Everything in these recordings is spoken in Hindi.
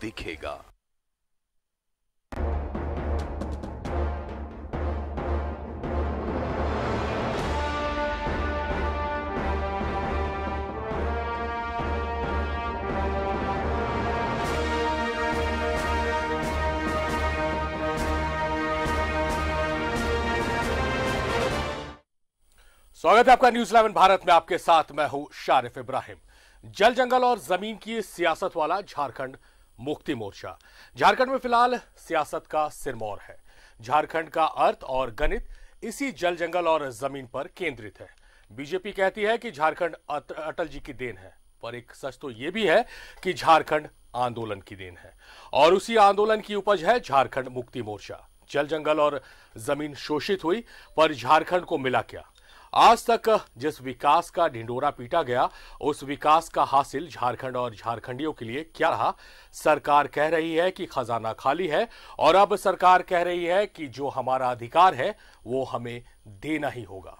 दिखेगा स्वागत है आपका न्यूज इलेवन भारत में आपके साथ मैं हूं शारिफ इब्राहिम जल जंगल और जमीन की सियासत वाला झारखंड मुक्ति मोर्चा झारखंड में फिलहाल सियासत का सिरमौर है झारखंड का अर्थ और गणित इसी जल जंगल और जमीन पर केंद्रित है बीजेपी कहती है कि झारखंड अटल जी की देन है पर एक सच तो यह भी है कि झारखंड आंदोलन की देन है और उसी आंदोलन की उपज है झारखंड मुक्ति मोर्चा जल जंगल और जमीन शोषित हुई पर झारखंड को मिला क्या आज तक जिस विकास का ढिंडोरा पीटा गया उस विकास का हासिल झारखंड और झारखंडियों के लिए क्या रहा सरकार कह रही है कि खजाना खाली है और अब सरकार कह रही है कि जो हमारा अधिकार है वो हमें देना ही होगा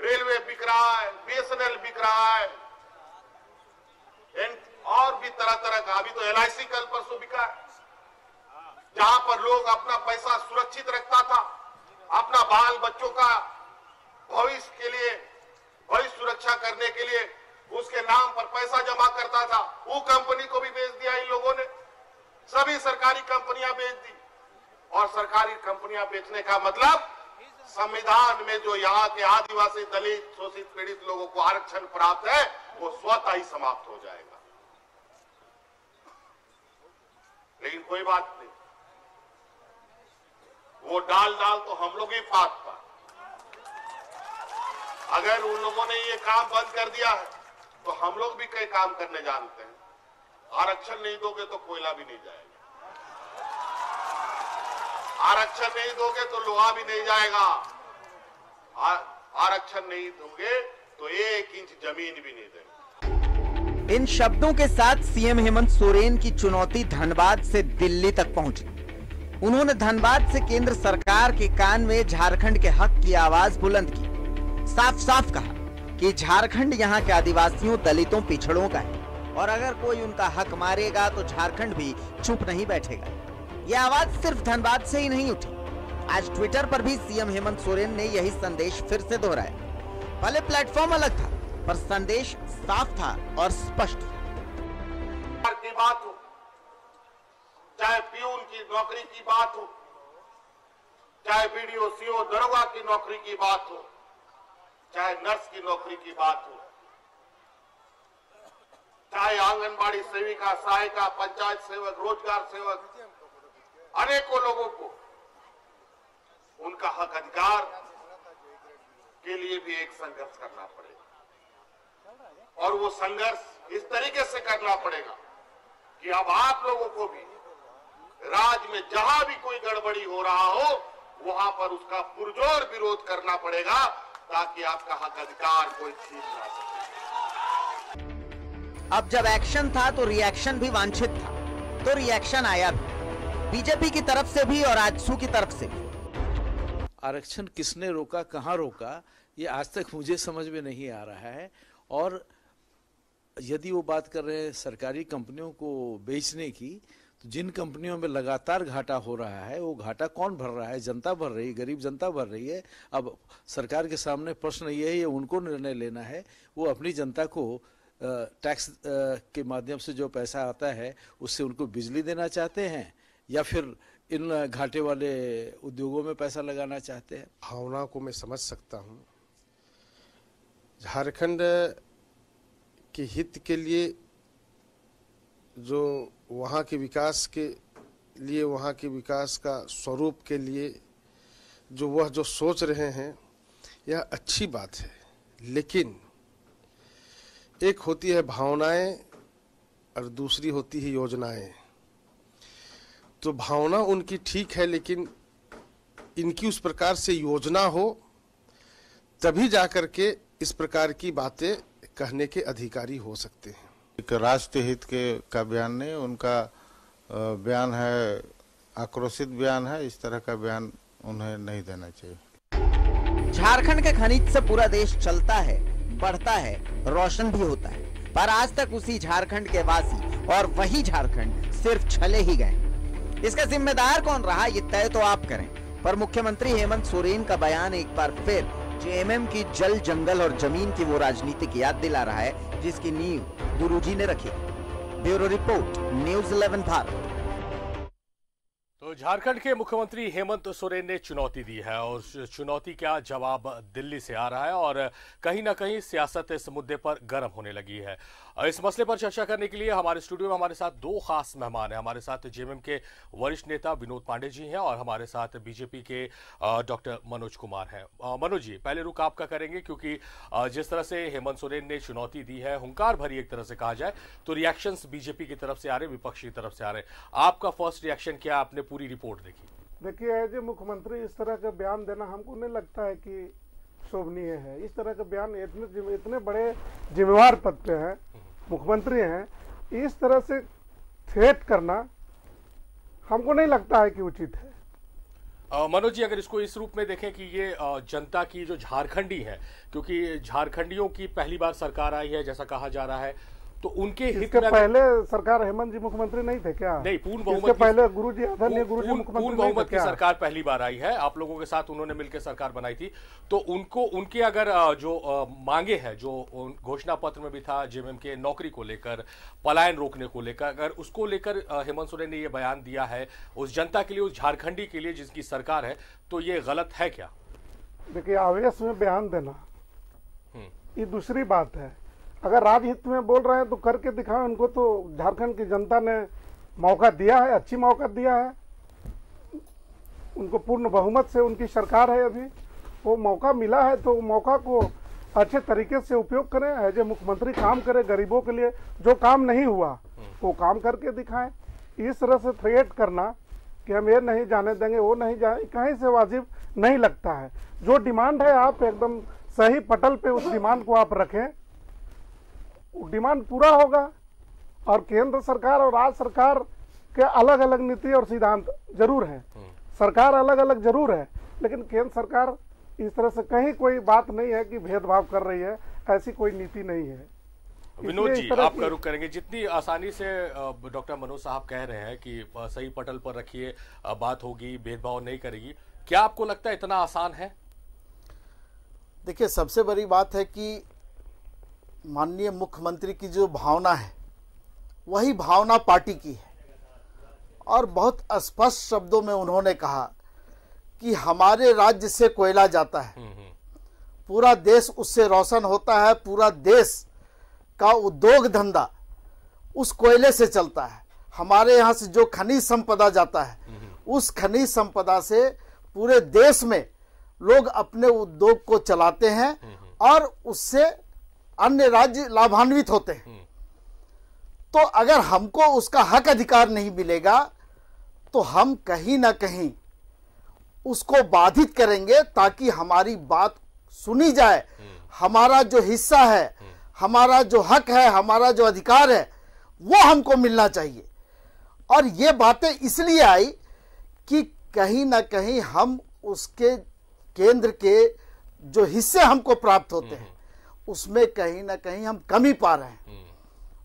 रेलवे बिक रहा है बीएसएनएल बिक रहा है और भी तरह तरह का अभी तो एलआईसी कल परसों बिका है जहां पर लोग अपना पैसा सुरक्षित रखता था अपना बाल बच्चों का भविष्य के लिए भविष्य सुरक्षा करने के लिए उसके नाम पर पैसा जमा करता था वो कंपनी को भी बेच दिया इन लोगों ने सभी सरकारी कंपनियां बेच दी और सरकारी कंपनियां बेचने का मतलब संविधान में जो यहाँ के आदिवासी दलित शोषित पीड़ित लोगों को आरक्षण प्राप्त है वो स्वतः ही समाप्त हो जाएगा लेकिन कोई बात वो डाल डाल तो हम लोग ही फाट पा अगर उन लोगों ने ये काम बंद कर दिया है तो हम लोग भी कई काम करने जानते हैं आरक्षण नहीं दोगे तो कोयला भी नहीं जाएगा आरक्षण नहीं दोगे तो लोहा भी नहीं जाएगा आरक्षण नहीं दोगे तो एक इंच जमीन भी नहीं देगा इन शब्दों के साथ सीएम हेमंत सोरेन की चुनौती धनबाद से दिल्ली तक पहुंची उन्होंने धनबाद से केंद्र सरकार के कान में झारखंड के हक की आवाज बुलंद की साफ साफ कहा कि झारखंड यहाँ के आदिवासियों दलितों पिछड़ों का है और अगर कोई उनका हक मारेगा तो झारखंड भी चुप नहीं बैठेगा ये आवाज सिर्फ धनबाद से ही नहीं उठी आज ट्विटर पर भी सीएम हेमंत सोरेन ने यही संदेश फिर से दोहराया भले प्लेटफॉर्म अलग था पर संदेश साफ था और स्पष्ट बात चाहे पीओन की नौकरी की बात हो चाहे बीडीओ सीओ दरोगा की नौकरी की बात हो चाहे नर्स की नौकरी की बात हो चाहे आंगनबाड़ी सेविका सहायिका पंचायत सेवक रोजगार सेवक अनेकों लोगों को उनका हक अधिकार के लिए भी एक संघर्ष करना पड़ेगा और वो संघर्ष इस तरीके से करना पड़ेगा कि अब आप लोगों को भी राज्य में जहां भी कोई गड़बड़ी हो रहा हो वहां पर उसका पुरजोर विरोध करना पड़ेगा ताकि आपका हक अधिकार कोई छीन ना सके अब जब एक्शन था तो रिएक्शन भी वांछित था तो रिएक्शन आया भी बीजेपी की तरफ से भी और आजसू की तरफ से भी आरक्षण किसने रोका कहाँ रोका ये आज तक मुझे समझ में नहीं आ रहा है और यदि वो बात कर रहे हैं सरकारी कंपनियों को बेचने की तो जिन कंपनियों में लगातार घाटा हो रहा है वो घाटा कौन भर रहा है जनता भर रही है गरीब जनता भर रही है अब सरकार के सामने प्रश्न ये है उनको निर्णय लेना है वो अपनी जनता को टैक्स के माध्यम से जो पैसा आता है उससे उनको बिजली देना चाहते हैं या फिर इन घाटे वाले उद्योगों में पैसा लगाना चाहते हैं भावना को मैं समझ सकता हूँ झारखंड के हित के लिए जो वहाँ के विकास के लिए वहाँ के विकास का स्वरूप के लिए जो वह जो सोच रहे हैं यह अच्छी बात है लेकिन एक होती है भावनाएं और दूसरी होती है योजनाएं तो भावना उनकी ठीक है लेकिन इनकी उस प्रकार से योजना हो तभी जाकर के इस प्रकार की बातें कहने के अधिकारी हो सकते हैं एक राष्ट्र हित के का बयान नहीं उनका बयान है आक्रोशित बयान है इस तरह का बयान उन्हें नहीं देना चाहिए झारखंड के खनिज से पूरा देश चलता है बढ़ता है रोशन भी होता है पर आज तक उसी झारखंड के वासी और वही झारखंड सिर्फ छले ही गए इसका जिम्मेदार कौन रहा ये तय तो आप करें पर मुख्यमंत्री हेमंत सोरेन का बयान एक बार फिर जेएमएम की जल जंगल और जमीन की वो राजनीतिक याद दिला रहा है जिसकी नींव गुरुजी ने रखी ब्यूरो रिपोर्ट न्यूज 11 भारत तो झारखंड के मुख्यमंत्री हेमंत सोरेन ने चुनौती दी है और चुनौती का जवाब दिल्ली से आ रहा है और कहीं ना कहीं सियासत इस मुद्दे पर गर्म होने लगी है इस मसले पर चर्चा करने के लिए हमारे स्टूडियो में हमारे साथ दो खास मेहमान हैं हमारे साथ जेएमएम के वरिष्ठ नेता विनोद पांडे जी हैं और हमारे साथ बीजेपी के डॉक्टर मनोज कुमार हैं मनोज जी पहले रुख आपका करेंगे क्योंकि जिस तरह से हेमंत सोरेन ने चुनौती दी है हंकार भरी एक तरह से कहा जाए तो रिएक्शन बीजेपी की तरफ से आ रहे विपक्ष की तरफ से आ रहे आपका फर्स्ट रिएक्शन क्या आपने पूरी रिपोर्ट देखी देखिए एज ए मुख्यमंत्री इस तरह का बयान देना हमको नहीं लगता है कि शोभनीय है इस तरह का बयान इतने इतने बड़े जिम्मेवार पद पे हैं मुख्यमंत्री हैं इस तरह से थ्रेट करना हमको नहीं लगता है कि उचित है मनोज जी अगर इसको इस रूप में देखें कि ये जनता की जो झारखंडी है क्योंकि झारखंडियों की पहली बार सरकार आई है जैसा कहा जा रहा है तो उनके हित में पहले सरकार हेमंत जी मुख्यमंत्री नहीं थे क्या नहीं पूर्ण बहुमत पहले गुरु जी आदरणीय गुरु जी पूर्ण बहुमत की सरकार पहली बार आई है आप लोगों के साथ उन्होंने मिलकर सरकार बनाई थी तो उनको उनके अगर जो मांगे हैं जो घोषणा पत्र में भी था जेएमएम के नौकरी को लेकर पलायन रोकने को लेकर अगर उसको लेकर हेमंत सोरेन ने ये बयान दिया है उस जनता के लिए उस झारखंडी के लिए जिसकी सरकार है तो ये गलत है क्या देखिए आवेश में बयान देना हम्म। ये दूसरी बात है अगर राजहित में बोल रहे हैं तो करके दिखाएं उनको तो झारखंड की जनता ने मौका दिया है अच्छी मौका दिया है उनको पूर्ण बहुमत से उनकी सरकार है अभी वो मौका मिला है तो मौका को अच्छे तरीके से उपयोग करें एज ए मुख्यमंत्री काम करें गरीबों के लिए जो काम नहीं हुआ वो काम करके दिखाएं इस तरह से थ्रेट करना कि हम ये नहीं जाने देंगे वो नहीं जाए कहीं से वाजिब नहीं लगता है जो डिमांड है आप एकदम सही पटल पे उस डिमांड को आप रखें डिमांड पूरा होगा और केंद्र सरकार और राज्य सरकार के अलग अलग नीति और सिद्धांत जरूर है हम्म। सरकार अलग अलग जरूर है लेकिन केंद्र सरकार इस तरह से कहीं कोई बात नहीं है कि भेदभाव कर रही है ऐसी कोई नीति नहीं है विनोद जी आप रुख करेंगे जितनी आसानी से डॉक्टर मनोज साहब कह रहे हैं कि सही पटल पर रखिए बात होगी भेदभाव नहीं करेगी क्या आपको लगता है इतना आसान है देखिए सबसे बड़ी बात है कि माननीय मुख्यमंत्री की जो भावना है वही भावना पार्टी की है और बहुत स्पष्ट शब्दों में उन्होंने कहा कि हमारे राज्य से कोयला जाता है हम्म, हम्म। पूरा देश उससे रोशन होता है पूरा देश का उद्योग धंधा उस कोयले से चलता है हमारे यहाँ से जो खनिज संपदा जाता है हम्म, उस खनिज संपदा से पूरे देश में लोग अपने उद्योग को चलाते हैं और उससे अन्य राज्य लाभान्वित होते हैं हम्म। तो अगर हमको उसका हक अधिकार नहीं मिलेगा तो हम कहीं ना कहीं उसको बाधित करेंगे ताकि हमारी बात सुनी जाए हम्म। हमारा जो हिस्सा है हम्म। हमारा जो हक है हमारा जो अधिकार है वो हमको मिलना चाहिए और ये बातें इसलिए आई कि कहीं ना कहीं हम उसके केंद्र के जो हिस्से हमको प्राप्त होते हैं उसमें कहीं ना कहीं हम कमी पा रहे हैं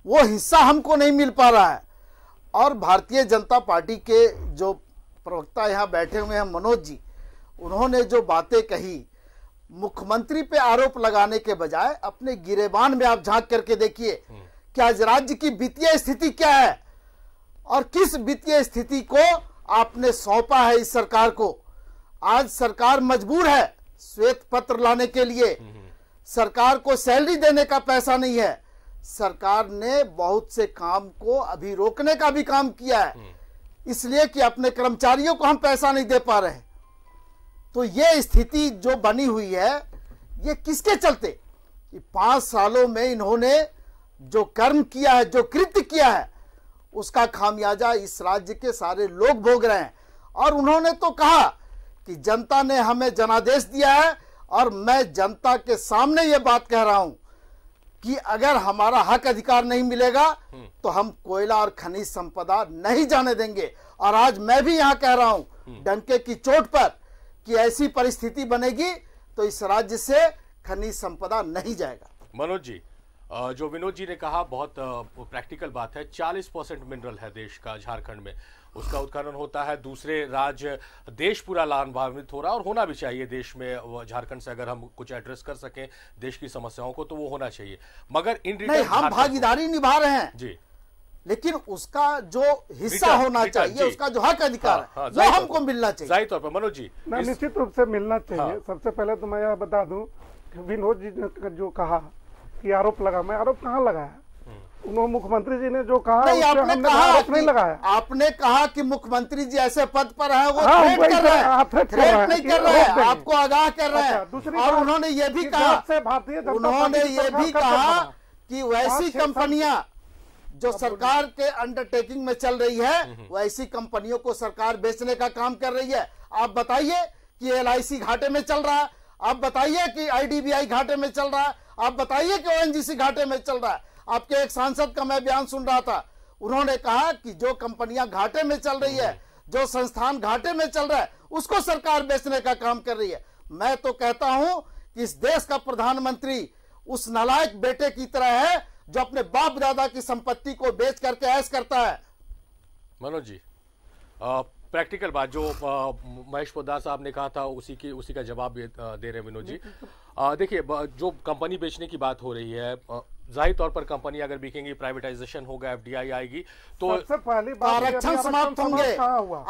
वो हिस्सा हमको नहीं मिल पा रहा है और भारतीय जनता पार्टी के जो प्रवक्ता यहाँ बैठे हुए हैं मनोज जी उन्होंने जो बातें कही मुख्यमंत्री पे आरोप लगाने के बजाय अपने गिरेबान में आप झांक करके देखिए कि आज राज्य की वित्तीय स्थिति क्या है और किस वित्तीय स्थिति को आपने सौंपा है इस सरकार को आज सरकार मजबूर है श्वेत पत्र लाने के लिए सरकार को सैलरी देने का पैसा नहीं है सरकार ने बहुत से काम को अभी रोकने का भी काम किया है हम्म। इसलिए कि अपने कर्मचारियों को हम पैसा नहीं दे पा रहे तो ये स्थिति जो बनी हुई है ये किसके चलते कि पांच सालों में इन्होंने जो कर्म किया है जो कृत्य किया है उसका खामियाजा इस राज्य के सारे लोग भोग रहे हैं और उन्होंने तो कहा कि जनता ने हमें जनादेश दिया है और मैं जनता के सामने ये बात कह रहा हूं कि अगर हमारा हक अधिकार नहीं मिलेगा हम्म। तो हम कोयला और खनिज संपदा नहीं जाने देंगे और आज मैं भी यहां कह रहा हूं हम्म। डंके की चोट पर कि ऐसी परिस्थिति बनेगी तो इस राज्य से खनिज संपदा नहीं जाएगा मनोज जी जो विनोद जी ने कहा बहुत प्रैक्टिकल बात है 40 परसेंट मिनरल है देश का झारखंड में उसका उत्खनन होता है दूसरे राज्य देश पूरा लाभान्वित हो रहा है और होना भी चाहिए देश में झारखंड से अगर हम कुछ एड्रेस कर सकें देश की समस्याओं को तो वो होना चाहिए मगर इन नहीं हम भागीदारी निभा रहे हैं जी लेकिन उसका जो हिस्सा होना चाहिए उसका जो हक अधिकार हाँ, हाँ, हमको मिलना चाहिए जाहिर तौर पर मनोज जी निश्चित रूप से मिलना चाहिए हाँ। सबसे पहले तो मैं यह बता दू विनोद जी ने जो कहा कि आरोप लगा मैं आरोप कहाँ लगाया हम्म। उन्होंने मुख्यमंत्री जी ने जो कहा नहीं, आपने कहा आरोप नहीं लगाया आपने कहा कि मुख्यमंत्री जी ऐसे पद पर है वो हाँ, कर तो कर रहे हैं थ्रेट नहीं कर रहे हैं आपको आगाह कर रहे अच्छा, हैं दूसरी और उन्होंने ये भी कहा भारतीय उन्होंने ये भी कहा कि वैसी कंपनियां जो सरकार के अंडरटेकिंग में चल रही है हम्म, हम्म। वैसी कंपनियों को सरकार बेचने का काम कर रही है आप बताइए कि एल घाटे में चल रहा है आप बताइए कि आईडीबीआई घाटे में चल रहा है आप बताइए कि ओएनजीसी घाटे में चल रहा है आपके एक सांसद का मैं बयान सुन रहा था उन्होंने कहा कि जो कंपनियां घाटे में चल रही है जो संस्थान घाटे में चल रहा है उसको सरकार बेचने का काम कर रही है मैं तो कहता हूं कि इस देश का प्रधानमंत्री उस नालायक बेटे की तरह है जो अपने बाप दादा की संपत्ति को बेच करके ऐस करता है मनोज जी आप प्रैक्टिकल बात जो महेश पोदार साहब ने कहा था उसी की उसी का जवाब दे रहे हैं विनोद जी देखिए जो कंपनी बेचने की बात हो रही है जाहिर तौर पर कंपनी अगर बिकेंगी प्राइवेटाइजेशन होगा एफडीआई आएगी तो सबसे पहली बात तो आरक्षण समाप्त होंगे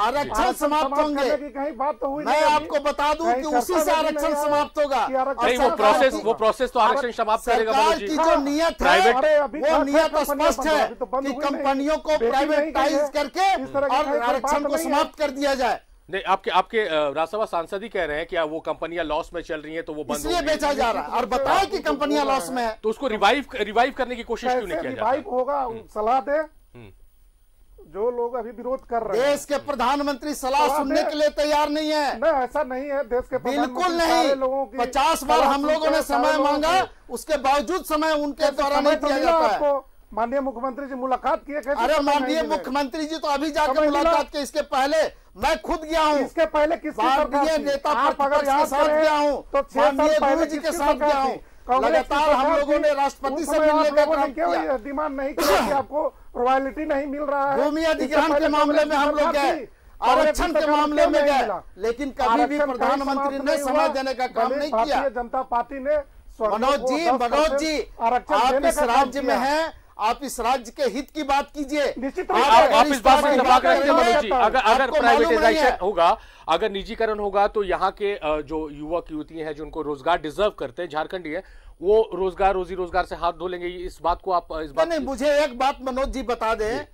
आरक्षण समाप्त होंगे कहीं बात तो हुई मैं आपको बता दूं कि उसी से आरक्षण समाप्त होगा नहीं वो प्रोसेस वो प्रोसेस तो आरक्षण समाप्त करेगा की जो नियत है वो नियत स्पष्ट है तो कि तो कंपनियों को प्राइवेटाइज करके और आरक्षण को समाप्त कर दिया जाए नहीं आपके आपके राज्यसभा सांसद ही कह रहे हैं कि वो कंपनियां लॉस में चल रही हैं तो वो बंद इसलिए बेचा जा रहा है और बताए कि कंपनियां लॉस में है तो उसको रिवाइव रिवाइव करने की कोशिश क्यों नहीं किया रिवाइव होगा हम्म। सलाह दे हम्म। जो लोग अभी विरोध कर रहे हैं देश के प्रधानमंत्री सलाह सुनने के लिए तैयार नहीं है नहीं ऐसा नहीं है देश के बिल्कुल नहीं लोगों की पचास बार हम लोगों ने समय मांगा उसके बावजूद समय उनके द्वारा नहीं दिया तो जाता है माननीय मुख्यमंत्री जी मुलाकात किए अरे माननीय मुख्यमंत्री जी तो अभी जाकर मुलाकात के इसके पहले मैं खुद गया हूँ इसके पहले किस माननीय नेता प्रतिपक्ष के साथ गया हूँ तो माननीय जी के साथ गया हूँ लगातार हम लोगों ने राष्ट्रपति से मिलने का काम किया डिमांड नहीं किया कि आपको रॉयलिटी नहीं मिल रहा है भूमि अधिग्रहण के मामले में हम लोग गए आरक्षण के मामले में गए लेकिन कभी भी प्रधानमंत्री ने समय देने का काम नहीं किया जनता पार्टी ने मनोज जी मनोज जी आप इस राज्य में हैं आप इस राज्य के हित की बात कीजिए आप, इस बात की बात अगर अगर प्राइवेटाइजेशन होगा अगर निजीकरण होगा तो यहाँ के जो युवक युवती हैं जिनको रोजगार डिजर्व करते हैं झारखंड ये वो रोजगार रोजी रोजगार से हाथ धो लेंगे इस बात को आप इस बात नहीं मुझे एक बात मनोज जी बता दें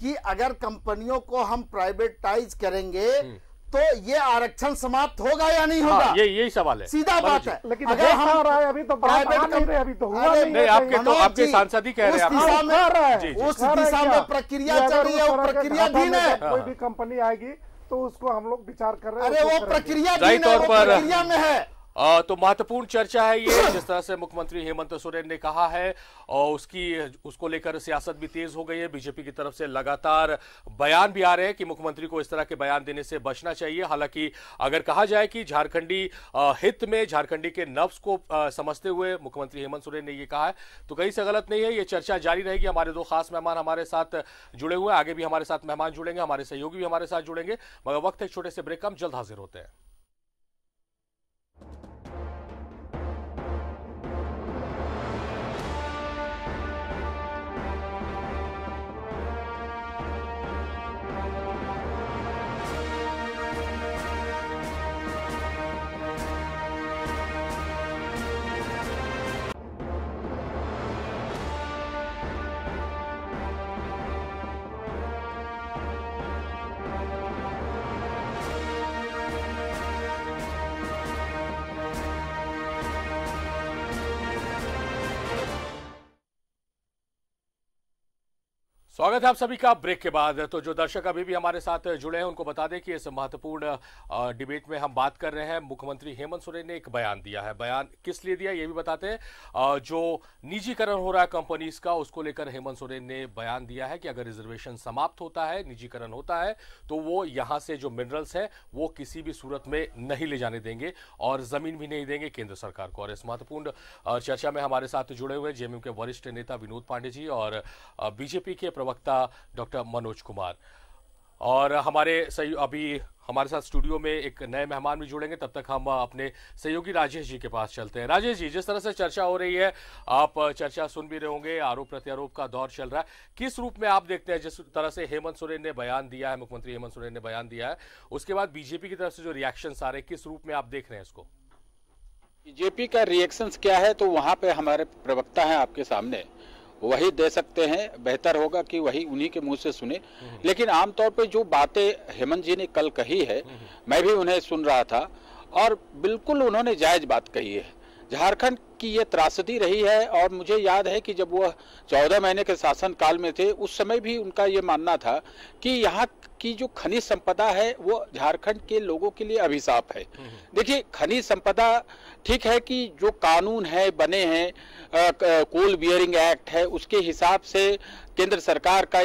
कि अगर कंपनियों को हम प्राइवेटाइज करेंगे हम्म। तो ये आरक्षण समाप्त होगा या नहीं हाँ, होगा ये यही सवाल है सीधा बात है लेकिन अगर हम आ रहा है अभी तो प्राइवेट कम रहे अभी तो हुआ नहीं, है आपके तो आपके सांसद ही कह रहे हैं उस हाँ। दिशा में प्रक्रिया चल रही है वो तो प्रक्रिया भी है कोई भी कंपनी आएगी तो उसको हम लोग विचार कर रहे हैं अरे वो प्रक्रिया भी है प्रक्रिया में है तो महत्वपूर्ण चर्चा है ये जिस तरह से मुख्यमंत्री हेमंत सोरेन ने कहा है और उसकी उसको लेकर सियासत भी तेज हो गई है बीजेपी की तरफ से लगातार बयान भी आ रहे हैं कि मुख्यमंत्री को इस तरह के बयान देने से बचना चाहिए हालांकि अगर कहा जाए कि झारखंडी हित में झारखंडी के नफ्स को समझते हुए मुख्यमंत्री हेमंत सोरेन ने यह कहा है तो कहीं से गलत नहीं है ये चर्चा जारी रहेगी हमारे दो खास मेहमान हमारे साथ जुड़े हुए आगे भी हमारे साथ मेहमान जुड़ेंगे हमारे सहयोगी भी हमारे साथ जुड़ेंगे मगर वक्त एक छोटे से ब्रेक हम जल्द हाजिर होते हैं स्वागत है आप सभी का ब्रेक के बाद तो जो दर्शक अभी भी हमारे साथ जुड़े हैं उनको बता दें कि इस महत्वपूर्ण डिबेट में हम बात कर रहे हैं मुख्यमंत्री हेमंत सोरेन ने एक बयान दिया है बयान किस लिए दिया ये भी बताते हैं जो निजीकरण हो रहा है कंपनीज का उसको लेकर हेमंत सोरेन ने बयान दिया है कि अगर रिजर्वेशन समाप्त होता है निजीकरण होता है तो वो यहाँ से जो मिनरल्स हैं वो किसी भी सूरत में नहीं ले जाने देंगे और ज़मीन भी नहीं देंगे केंद्र सरकार को और इस महत्वपूर्ण चर्चा में हमारे साथ जुड़े हुए जेएमयू के वरिष्ठ नेता विनोद पांडे जी और बीजेपी के प्रवक्ता डॉक्टर मनोज कुमार और हमारे सही अभी हमारे साथ स्टूडियो में एक नए मेहमान भी जुड़ेंगे तब तक हम अपने सहयोगी राजेश जी के पास चलते हैं राजेश जी जिस तरह से चर्चा हो रही है आप चर्चा सुन भी रहे होंगे आरोप प्रत्यारोप का दौर चल रहा है किस रूप में आप देखते हैं जिस तरह से हेमंत सोरेन ने बयान दिया है मुख्यमंत्री हेमंत सोरेन ने बयान दिया है उसके बाद बीजेपी की तरफ से जो रिएक्शन आ रहे हैं किस रूप में आप देख रहे हैं इसको बीजेपी का रिएक्शन क्या है तो वहां पर हमारे प्रवक्ता है आपके सामने वही दे सकते हैं बेहतर होगा कि वही उन्हीं के मुंह से सुने लेकिन आमतौर पे जो बातें हेमंत जी ने कल कही है मैं भी उन्हें सुन रहा था और बिल्कुल उन्होंने जायज बात कही है झारखंड की ये त्रासदी रही है और मुझे याद है कि जब वह चौदह महीने के शासन काल में थे उस समय भी उनका ये मानना था कि यहाँ की जो खनिज संपदा है वो झारखंड के लोगों के लिए अभिशाप है देखिए खनिज संपदा ठीक है कि जो कानून है बने हैं कोल बियरिंग एक्ट है उसके हिसाब से केंद्र सरकार का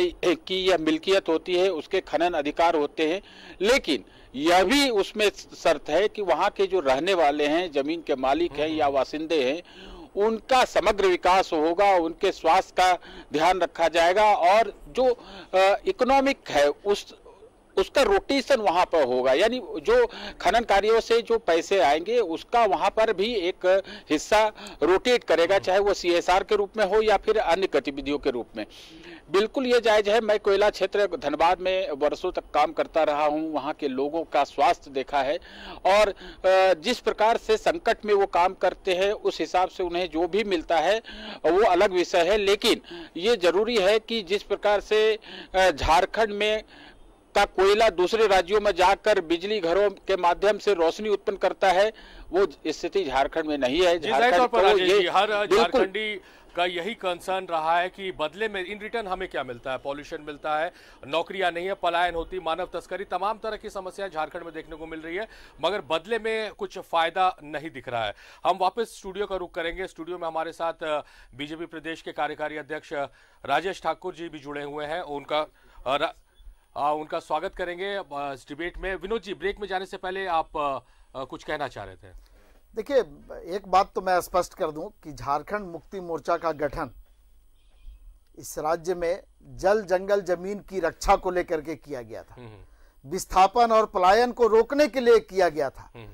की यह मिल्कियत होती है उसके खनन अधिकार होते हैं लेकिन यह भी उसमें शर्त है कि वहाँ के जो रहने वाले हैं जमीन के मालिक हैं हम्म। या वासिंदे हैं उनका समग्र विकास होगा उनके स्वास्थ्य का ध्यान रखा जाएगा और जो इकोनॉमिक है उस उसका रोटेशन वहां पर होगा यानी जो खनन कार्यों से जो पैसे आएंगे उसका वहां पर भी एक हिस्सा रोटेट करेगा हम्म। चाहे वो सीएसआर के रूप में हो या फिर अन्य गतिविधियों के रूप में बिल्कुल ये जायज है मैं कोयला क्षेत्र धनबाद में वर्षों तक काम करता रहा हूँ वहाँ के लोगों का स्वास्थ्य देखा है और जिस प्रकार से संकट में वो काम करते हैं उस हिसाब से उन्हें जो भी मिलता है वो अलग विषय है लेकिन ये जरूरी है कि जिस प्रकार से झारखंड में का कोयला दूसरे राज्यों में जाकर बिजली घरों के माध्यम से रोशनी उत्पन्न करता है वो स्थिति झारखंड में नहीं है झारखंड का यही कंसर्न रहा है कि बदले में इन रिटर्न हमें क्या मिलता है पॉल्यूशन मिलता है नौकरियां नहीं है पलायन होती मानव तस्करी तमाम तरह की समस्याएं झारखंड में देखने को मिल रही है मगर बदले में कुछ फायदा नहीं दिख रहा है हम वापस स्टूडियो का रुख करेंगे स्टूडियो में हमारे साथ बीजेपी प्रदेश के कार्यकारी अध्यक्ष राजेश ठाकुर जी भी जुड़े हुए हैं उनका आ, उनका स्वागत करेंगे इस डिबेट में विनोद जी ब्रेक में जाने से पहले आप आ, कुछ कहना चाह रहे थे देखिए एक बात तो मैं स्पष्ट कर दूं कि झारखंड मुक्ति मोर्चा का गठन इस राज्य में जल जंगल जमीन की रक्षा को लेकर के किया गया था हम्म, हम्म। विस्थापन और पलायन को रोकने के लिए किया गया था हम्म,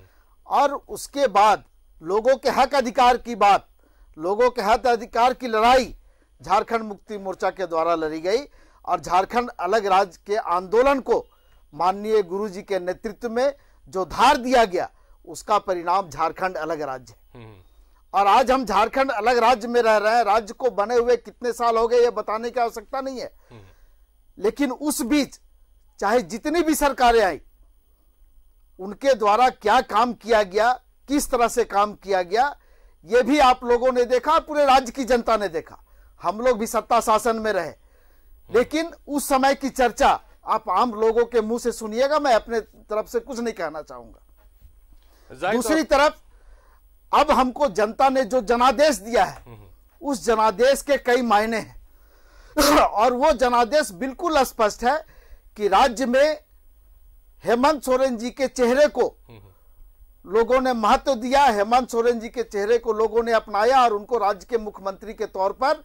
और उसके बाद लोगों के हक अधिकार की बात लोगों के हक अधिकार की लड़ाई झारखंड मुक्ति मोर्चा के द्वारा लड़ी गई और झारखंड अलग राज्य के आंदोलन को माननीय गुरु जी के नेतृत्व में जो धार दिया गया उसका परिणाम झारखंड अलग राज्य है हम्म। और आज हम झारखंड अलग राज्य में रह रहे हैं राज्य को बने हुए कितने साल हो गए यह बताने की आवश्यकता नहीं है हम्म। लेकिन उस बीच चाहे जितनी भी सरकारें आई उनके द्वारा क्या काम किया गया किस तरह से काम किया गया यह भी आप लोगों ने देखा पूरे राज्य की जनता ने देखा हम लोग भी सत्ता शासन में रहे लेकिन उस समय की चर्चा आप आम लोगों के मुंह से सुनिएगा मैं अपने तरफ से कुछ नहीं कहना चाहूंगा दूसरी तरफ अब हमको जनता ने जो जनादेश दिया है हम्म, हम्म। उस जनादेश के कई मायने हैं और वो जनादेश बिल्कुल स्पष्ट है कि राज्य में हेमंत सोरेन जी के चेहरे को हम्म, लोगों ने महत्व दिया हेमंत सोरेन जी के चेहरे को लोगों ने अपनाया और उनको राज्य के मुख्यमंत्री के तौर पर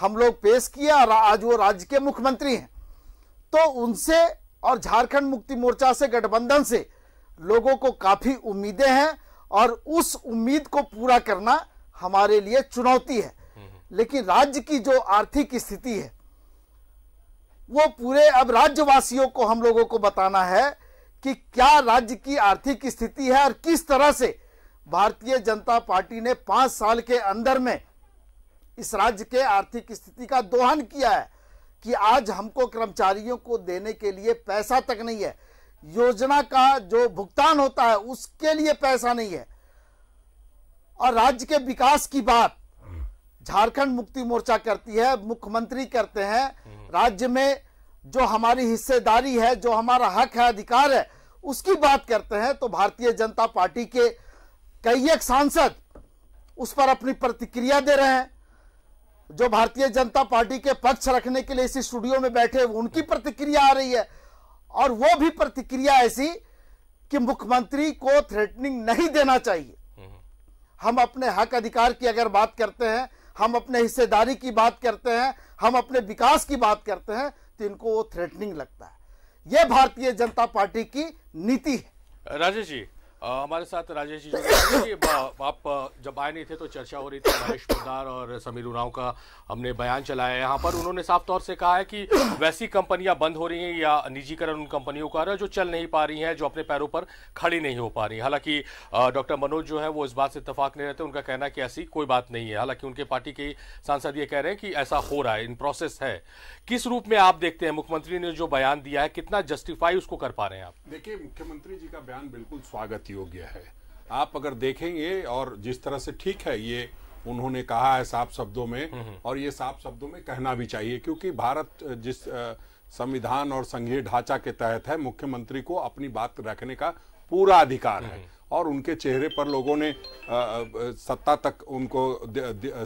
हम लोग पेश किया और आज वो राज्य के मुख्यमंत्री हैं तो उनसे और झारखंड मुक्ति मोर्चा से गठबंधन से लोगों को काफ़ी उम्मीदें हैं और उस उम्मीद को पूरा करना हमारे लिए चुनौती है लेकिन राज्य की जो आर्थिक स्थिति है वो पूरे अब राज्यवासियों को हम लोगों को बताना है कि क्या राज्य की आर्थिक स्थिति है और किस तरह से भारतीय जनता पार्टी ने पांच साल के अंदर में इस राज्य के आर्थिक स्थिति का दोहन किया है कि आज हमको कर्मचारियों को देने के लिए पैसा तक नहीं है योजना का जो भुगतान होता है उसके लिए पैसा नहीं है और राज्य के विकास की बात झारखंड मुक्ति मोर्चा करती है मुख्यमंत्री करते हैं राज्य में जो हमारी हिस्सेदारी है जो हमारा हक है अधिकार है उसकी बात करते हैं तो भारतीय जनता पार्टी के कई एक सांसद उस पर अपनी प्रतिक्रिया दे रहे हैं जो भारतीय जनता पार्टी के पक्ष रखने के लिए इसी स्टूडियो में बैठे उनकी प्रतिक्रिया आ रही है और वो भी प्रतिक्रिया ऐसी कि मुख्यमंत्री को थ्रेटनिंग नहीं देना चाहिए हम अपने हक अधिकार की अगर बात करते हैं हम अपने हिस्सेदारी की बात करते हैं हम अपने विकास की बात करते हैं तो इनको वो थ्रेटनिंग लगता है यह भारतीय जनता पार्टी की नीति है राजेश जी हमारे साथ राजेश जी जी आप जब आए नहीं थे तो चर्चा हो रही थी महेश पुदार और समीर उराव का हमने बयान चलाया यहाँ पर उन्होंने साफ तौर से कहा है कि वैसी कंपनियां बंद हो रही हैं या निजीकरण उन कंपनियों का रहा जो चल नहीं पा रही हैं जो अपने पैरों पर खड़ी नहीं हो पा रही हालांकि डॉक्टर मनोज जो है वो इस बात से इतफाक नहीं रहते उनका कहना कि ऐसी कोई बात नहीं है हालांकि उनके पार्टी के सांसद ये कह रहे हैं कि ऐसा हो रहा है इन प्रोसेस है किस रूप में आप देखते हैं मुख्यमंत्री ने जो बयान दिया है कितना जस्टिफाई उसको कर पा रहे हैं आप देखिए मुख्यमंत्री जी का बयान बिल्कुल स्वागत योग्य है आप अगर देखेंगे और जिस तरह से ठीक है ये उन्होंने कहा है साफ शब्दों में हम्म, हम्म। और ये साफ शब्दों में कहना भी चाहिए क्योंकि भारत जिस संविधान और संघीय ढांचा के तहत है मुख्यमंत्री को अपनी बात रखने का पूरा अधिकार है हम्म, और उनके चेहरे पर लोगों ने सत्ता तक उनको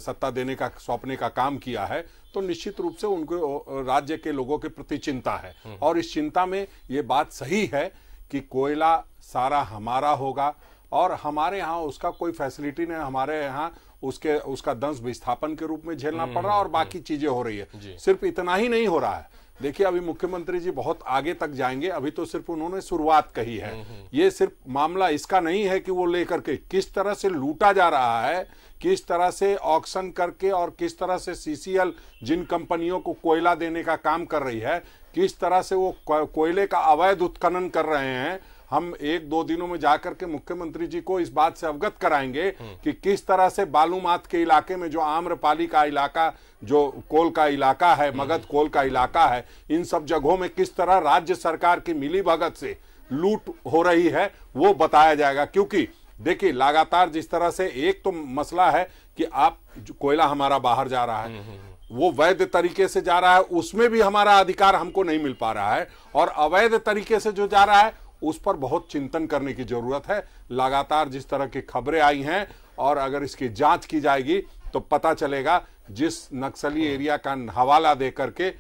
सत्ता देने का सौंपने का काम किया है तो निश्चित रूप से उनको राज्य के लोगों के प्रति चिंता है और इस चिंता में ये बात सही है कि कोयला सारा हमारा होगा और हमारे यहाँ उसका कोई फैसिलिटी नहीं हमारे यहाँ उसके उसका दंश विस्थापन के रूप में झेलना पड़ रहा है और हम्म, बाकी हम्म। चीजें हो रही है सिर्फ इतना ही नहीं हो रहा है देखिए अभी मुख्यमंत्री जी बहुत आगे तक जाएंगे अभी तो सिर्फ उन्होंने शुरुआत कही है हम्म, ये सिर्फ मामला इसका नहीं है कि वो लेकर के किस तरह से लूटा जा रहा है किस तरह से ऑक्शन करके और किस तरह से सीसीएल जिन कंपनियों को कोयला देने का काम कर रही है किस तरह से वो कोयले का अवैध उत्खनन कर रहे हैं हम एक दो दिनों में जाकर के मुख्यमंत्री जी को इस बात से अवगत कराएंगे कि किस तरह से बालूमात के इलाके में जो आम्रपाली का इलाका जो कोल का इलाका है मगध हम्म। कोल का इलाका है इन सब जगहों में किस तरह राज्य सरकार की मिली भगत से लूट हो रही है वो बताया जाएगा क्योंकि देखिए लगातार जिस तरह से एक तो मसला है कि आप कोयला हमारा बाहर जा रहा है हम्म, हम्म, वो वैध तरीके से जा रहा है उसमें भी हमारा अधिकार हमको नहीं मिल पा रहा है और अवैध तरीके से जो जा रहा है उस पर बहुत चिंतन करने की जरूरत है लगातार जिस तरह की खबरें आई हैं और अगर इसकी जांच की जाएगी तो पता चलेगा जिस नक्सली हम्म। एरिया का हवाला दे करके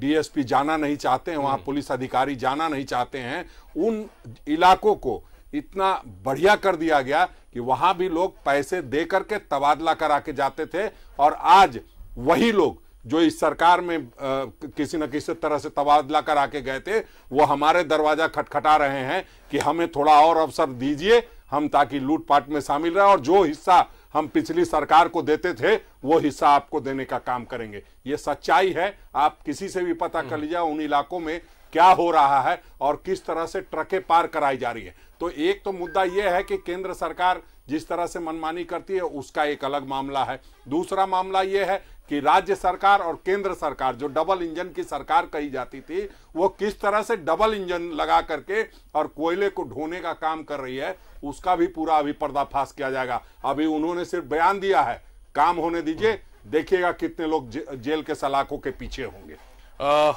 डीएसपी जाना नहीं चाहते हैं वहाँ हम्म। पुलिस अधिकारी जाना नहीं चाहते हैं उन इलाकों को इतना बढ़िया कर दिया गया कि वहाँ भी लोग पैसे दे करके तबादला करा के जाते थे और आज वही लोग जो इस सरकार में आ, किसी न किसी तरह से तबादला करा के गए थे वो हमारे दरवाजा खटखटा रहे हैं कि हमें थोड़ा और अवसर दीजिए हम ताकि लूटपाट में शामिल रहे और जो हिस्सा हम पिछली सरकार को देते थे वो हिस्सा आपको देने का काम करेंगे ये सच्चाई है आप किसी से भी पता कर हम्म। लीजिए उन इलाकों में क्या हो रहा है और किस तरह से ट्रकें पार कराई जा रही है तो एक तो मुद्दा यह है कि केंद्र सरकार जिस तरह से मनमानी करती है उसका एक अलग मामला है दूसरा मामला यह है कि राज्य सरकार और केंद्र सरकार जो डबल इंजन की सरकार कही जाती थी वो किस तरह से डबल इंजन लगा करके और कोयले को ढोने का काम कर रही है उसका भी पूरा अभी पर्दाफाश किया जाएगा अभी उन्होंने सिर्फ बयान दिया है काम होने दीजिए देखिएगा कितने लोग जे, जेल के सलाखों के पीछे होंगे आ,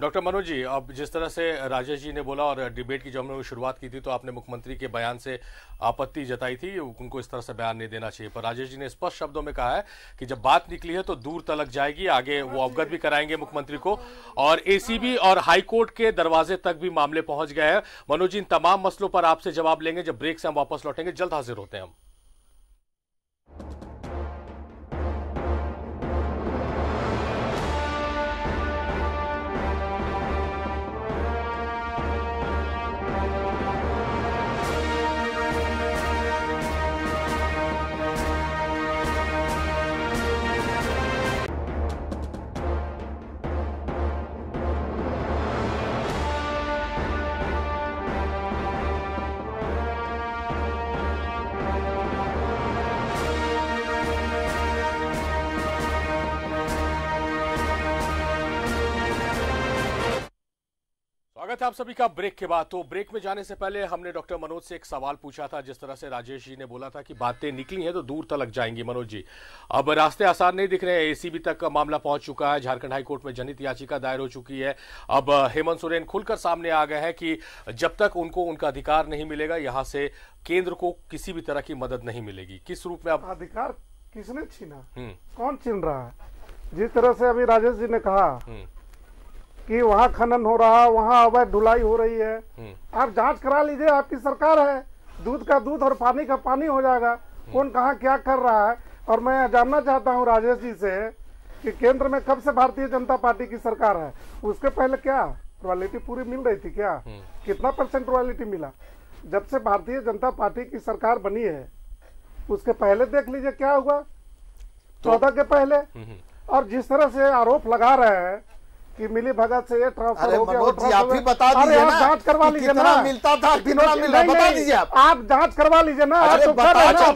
डॉक्टर मनोज जी अब जिस तरह से राजेश जी ने बोला और डिबेट की जो हमने शुरुआत की थी तो आपने मुख्यमंत्री के बयान से आपत्ति जताई थी उनको इस तरह से बयान नहीं देना चाहिए पर राजेश जी ने स्पष्ट शब्दों में कहा है कि जब बात निकली है तो दूर तलक जाएगी आगे वो अवगत भी कराएंगे मुख्यमंत्री को और ए और हाईकोर्ट के दरवाजे तक भी मामले पहुंच गए हैं मनोज जी इन तमाम मसलों पर आपसे जवाब लेंगे जब ब्रेक से हम वापस लौटेंगे जल्द हाजिर होते हैं हम स्वागत है आप सभी का ब्रेक के बाद तो ब्रेक में जाने से पहले हमने डॉक्टर मनोज से एक सवाल पूछा था जिस तरह से राजेश जी ने बोला था कि बातें निकली हैं तो दूर तक जाएंगी मनोज जी अब रास्ते आसान नहीं दिख रहे हैं एसीबी तक मामला पहुंच चुका है झारखंड हाईकोर्ट में जनित याचिका दायर हो चुकी है अब हेमंत सोरेन खुलकर सामने आ गए हैं कि जब तक उनको उनका अधिकार नहीं मिलेगा यहाँ से केंद्र को किसी भी तरह की मदद नहीं मिलेगी किस रूप में अधिकार किसने छीना हम्म। कौन छीन रहा है जिस तरह से अभी राजेश जी ने कहा हम्म। कि वहाँ खनन हो रहा वहाँ अवैध ढुलाई हो रही है हम्म। आप जांच करा लीजिए आपकी सरकार है दूध का दूध और पानी का पानी हो जाएगा हम्म। कौन कहाँ क्या कर रहा है और मैं जानना चाहता हूँ राजेश जी से कि केंद्र में कब से भारतीय जनता पार्टी की सरकार है उसके पहले क्या रॉयलिटी पूरी मिल रही थी क्या हम्म। कितना परसेंट रॉयलिटी मिला जब से भारतीय जनता पार्टी की सरकार बनी है उसके पहले देख लीजिए क्या हुआ तो- चौदह के पहले और जिस तरह से आरोप लगा रहे हैं कि मिली भगत से ये ट्रांसफर हो गया वो जी आप ही बता दीजिए ना जांच करवा लीजिए ना कितना मिलता था कितना मिल रहा बता दीजिए आप आप जांच करवा लीजिए ना अरे तो बता अच्छा,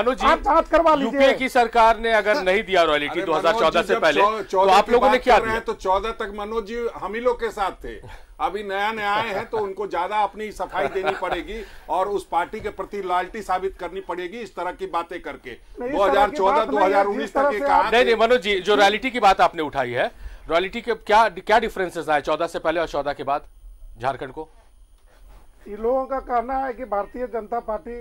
मनोज जी आप जांच करवा लीजिए यूपीए की सरकार ने अगर नहीं दिया रॉयल्टी 2014 से पहले तो आप लोगों ने क्या दिया तो 14 तक मनोज जी हम ही लोग के साथ थे अभी नया नया आए हैं तो उनको ज्यादा अपनी सफाई देनी पड़ेगी और उस पार्टी के प्रति लॉयल्टी साबित करनी पड़ेगी इस तरह की बातें करके 2014 2019 तक ये कहा नहीं नहीं मनोज जी जो रॉयल्टी की बात आपने उठाई है रॉयलिटी के क्या क्या डिफरेंसेस आए चौदह से पहले और चौदह के बाद झारखंड को इन लोगों का कहना है कि भारतीय जनता पार्टी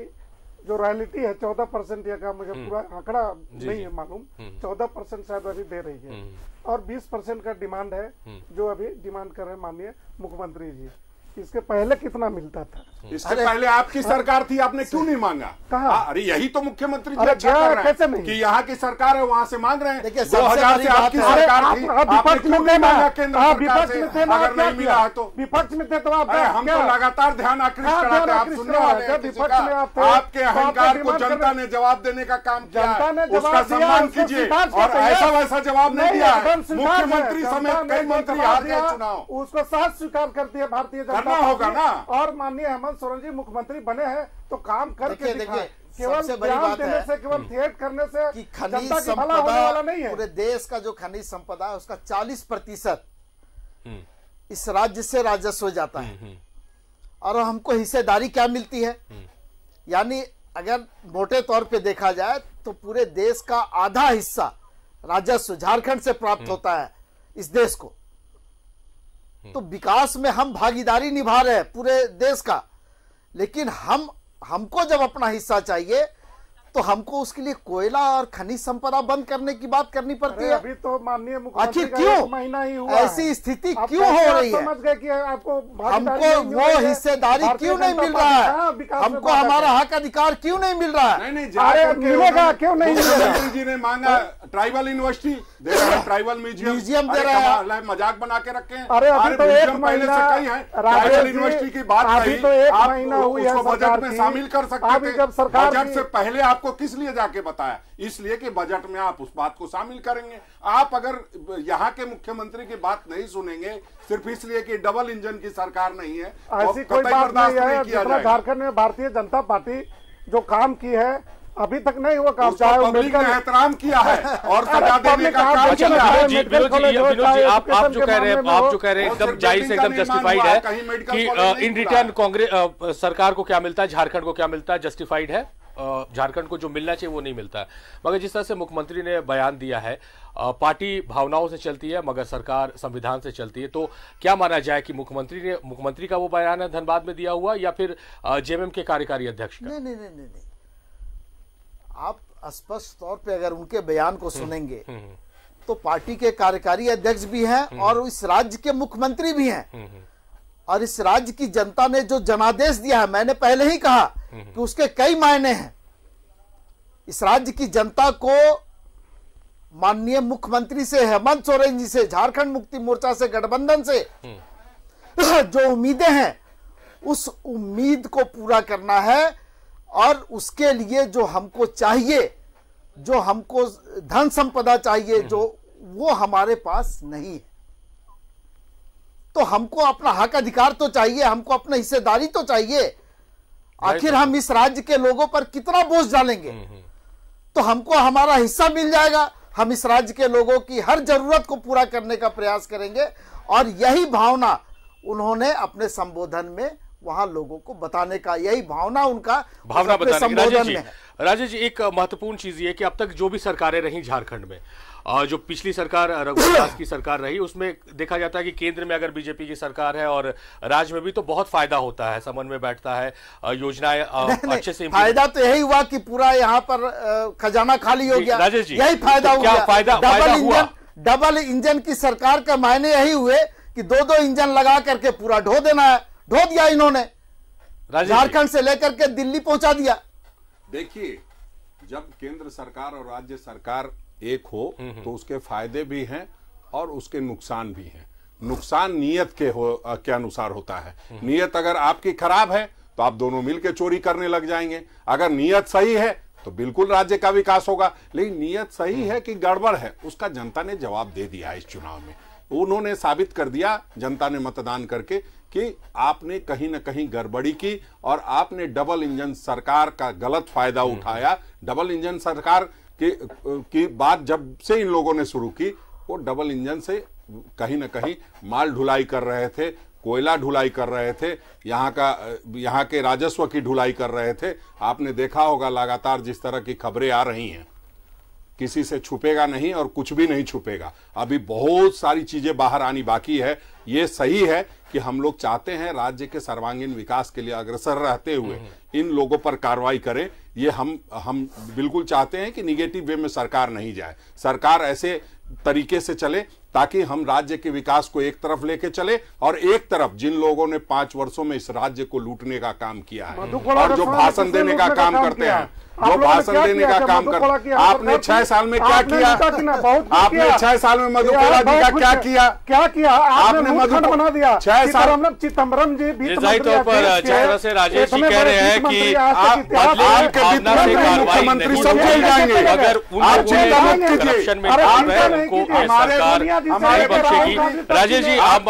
जो रॉयलिटी है चौदह परसेंट का मुझे हम्म। पूरा आंकड़ा नहीं है मालूम हम्म, हम्म। चौदह परसेंट शायद अभी दे रही है और बीस परसेंट का डिमांड है जो अभी डिमांड कर रहे हैं माननीय मुख्यमंत्री जी इसके पहले कितना मिलता था इसके पहले आपकी सरकार थी आपने क्यों नहीं मांगा कहा हाँ, अरे यही तो मुख्यमंत्री जी अच्छा कर रहे हैं कि यहाँ की सरकार है वहाँ से मांग रहे हैं से आपकी सरकार थी आपने क्यों नहीं मांगा केंद्र सरकार से अगर नहीं मिला है तो विपक्ष में थे तो आप हम तो लगातार ध्यान आकृष्ट कराते हैं आप सुनने वाले हैं विपक्ष में आपके तो अहंकार को जनता ने जवाब देने का काम किया उसका सम्मान कीजिए और ऐसा वैसा जवाब नहीं दिया मुख्यमंत्री समेत कई मंत्री आ गए चुनाव उसको साथ स्वीकार करती है भारतीय जनता होगा ना और माननीय हेमंत हेमंत सोरेन जी मुख्यमंत्री बने हैं तो काम करके देखिए केवल बयान देने से केवल थिएट करने से कि खनिज संपदा वाला नहीं है पूरे देश का जो खनिज संपदा है उसका चालीस प्रतिशत हम्म। इस राज्य से राजस्व जाता है हम्म, हम्म। और हमको हिस्सेदारी क्या मिलती है यानी अगर मोटे तौर पे देखा जाए तो पूरे देश का आधा हिस्सा राजस्व झारखंड से प्राप्त होता है इस देश को तो विकास में हम भागीदारी निभा रहे हैं पूरे देश का लेकिन हम हमको जब अपना हिस्सा चाहिए तो हमको उसके लिए कोयला और खनिज संपदा बंद करने की बात करनी पड़ती है अभी तो माननीय मुख्यमंत्री क्यों महीना ही हुआ ऐसी स्थिति क्यों हो तो रही है समझ गए कि आपको हमको वो हिस्सेदारी क्यों नहीं मिल रहा है हमको हमारा हक अधिकार क्यों नहीं मिल रहा है मिलेगा क्यों नहीं मुख्यमंत्री जी ने मांगा हाँ? ट्राइबल यूनिवर्सिटी ट्राइबल म्यूजियम दे रहा है मजाक बना के रखे हैं अरे अभी तो एक महीना ट्राइबल यूनिवर्सिटी की बात अभी तो एक महीना हुई है बजट में शामिल कर सकते हैं जब से पहले आप आपको किस लिए जाके बताया इसलिए कि बजट में आप उस बात को शामिल करेंगे आप अगर यहाँ के मुख्यमंत्री की बात नहीं सुनेंगे सिर्फ इसलिए कि डबल इंजन की सरकार नहीं है तो ऐसी कोई बात नहीं है झारखंड में भारतीय जनता पार्टी जो काम की है अभी तक नहीं हुआ काम चाहे पब्लिक ने एहतराम किया है और सजा देने का काम किया है जी विनोद जी आप आप जो कह रहे हैं आप जो कह रहे हैं एकदम जायज एकदम जस्टिफाइड है कि इन रिटर्न कांग्रेस सरकार को क्या मिलता है झारखंड को क्या मिलता है जस्टिफाइड है झारखंड को जो मिलना चाहिए वो नहीं मिलता है मगर जिस तरह से मुख्यमंत्री ने बयान दिया है पार्टी भावनाओं से चलती है मगर सरकार संविधान से चलती है तो क्या माना जाए कि मुख्यमंत्री ने मुख्यमंत्री का वो बयान है धनबाद में दिया हुआ या फिर जेएमएम के कार्यकारी अध्यक्ष का नहीं नहीं नहीं नहीं आप स्पष्ट तौर पे अगर उनके बयान को हम्म, सुनेंगे हम्म, हम्म। तो पार्टी के कार्यकारी अध्यक्ष भी हैं और इस राज्य के मुख्यमंत्री भी हैं और इस राज्य की जनता ने जो जनादेश दिया है मैंने पहले ही कहा कि उसके कई मायने हैं इस राज्य की जनता को माननीय मुख्यमंत्री से हेमंत सोरेन जी से झारखंड मुक्ति मोर्चा से गठबंधन से जो उम्मीदें हैं उस उम्मीद को पूरा करना है और उसके लिए जो हमको चाहिए जो हमको धन संपदा चाहिए हम्म। जो वो हमारे पास नहीं है तो हमको अपना हक अधिकार तो चाहिए हमको अपना हिस्सेदारी तो चाहिए आखिर तो हम इस राज्य के लोगों पर कितना बोझ डालेंगे हम्म, हम्म। तो हमको हमारा हिस्सा मिल जाएगा हम इस राज्य के लोगों की हर जरूरत को पूरा करने का प्रयास करेंगे और यही भावना उन्होंने अपने संबोधन में वहां लोगों को बताने का यही भावना उनका भावना बताने राजेश जी राजेश जी एक महत्वपूर्ण चीज ये कि अब तक जो भी सरकारें रही झारखंड में जो पिछली सरकार रघुदास की सरकार रही उसमें देखा जाता है कि केंद्र में अगर बीजेपी की सरकार है और राज्य में भी तो बहुत फायदा होता है समन में बैठता है योजनाएं अच्छे से फायदा तो यही हुआ कि पूरा यहाँ पर खजाना खाली हो गया राजेश जी यही फायदा तो हुआ फायदा डबल इंजन डबल इंजन की सरकार का मायने यही हुए कि दो दो इंजन लगा करके पूरा ढो देना है ढो दिया इन्होंने झारखंड से लेकर के दिल्ली पहुंचा दिया देखिए जब केंद्र सरकार और राज्य सरकार एक हो हम्म, हम्म। तो उसके फायदे भी हैं और उसके नुकसान भी हैं नुकसान नियत के हो के अनुसार होता है हम्म। नियत अगर आपकी खराब है तो आप दोनों मिलकर चोरी करने लग जाएंगे अगर नियत सही है तो बिल्कुल राज्य का विकास होगा लेकिन नियत सही है कि गड़बड़ है उसका जनता ने जवाब दे दिया इस चुनाव में उन्होंने साबित कर दिया जनता ने मतदान करके कि आपने कहीं ना कहीं गड़बड़ी की और आपने डबल इंजन सरकार का गलत फायदा हम्म, उठाया डबल इंजन सरकार की की बात जब से इन लोगों ने शुरू की वो डबल इंजन से कहीं ना कहीं माल ढुलाई कर रहे थे कोयला ढुलाई कर रहे थे यहाँ का यहाँ के राजस्व की ढुलाई कर रहे थे आपने देखा होगा लगातार जिस तरह की खबरें आ रही हैं किसी से छुपेगा नहीं और कुछ भी नहीं छुपेगा अभी बहुत सारी चीजें बाहर आनी बाकी है ये सही है कि हम लोग चाहते हैं राज्य के सर्वांगीण विकास के लिए अग्रसर रहते हुए हम्म, हम्म। इन लोगों पर कार्रवाई करें ये हम हम बिल्कुल चाहते हैं कि निगेटिव वे में सरकार नहीं जाए सरकार ऐसे तरीके से चले ताकि हम राज्य के विकास को एक तरफ लेके चले और एक तरफ जिन लोगों ने पांच वर्षों में इस राज्य को लूटने का काम किया है और जो भाषण देने का काम करते हैं जो भाषण देने तो का काम कर आपने छह साल में क्या किया आपने छह साल में मधुकोला जी का क्या किया क्या किया आपने मधुखंड बना दिया छह साल हमने चिदम्बरम जी से राजेश जी कह रहे हैं कि आपके मुख्यमंत्री सब जेल जाएंगे अगर हमारे बख्शेगी राजेश जी आप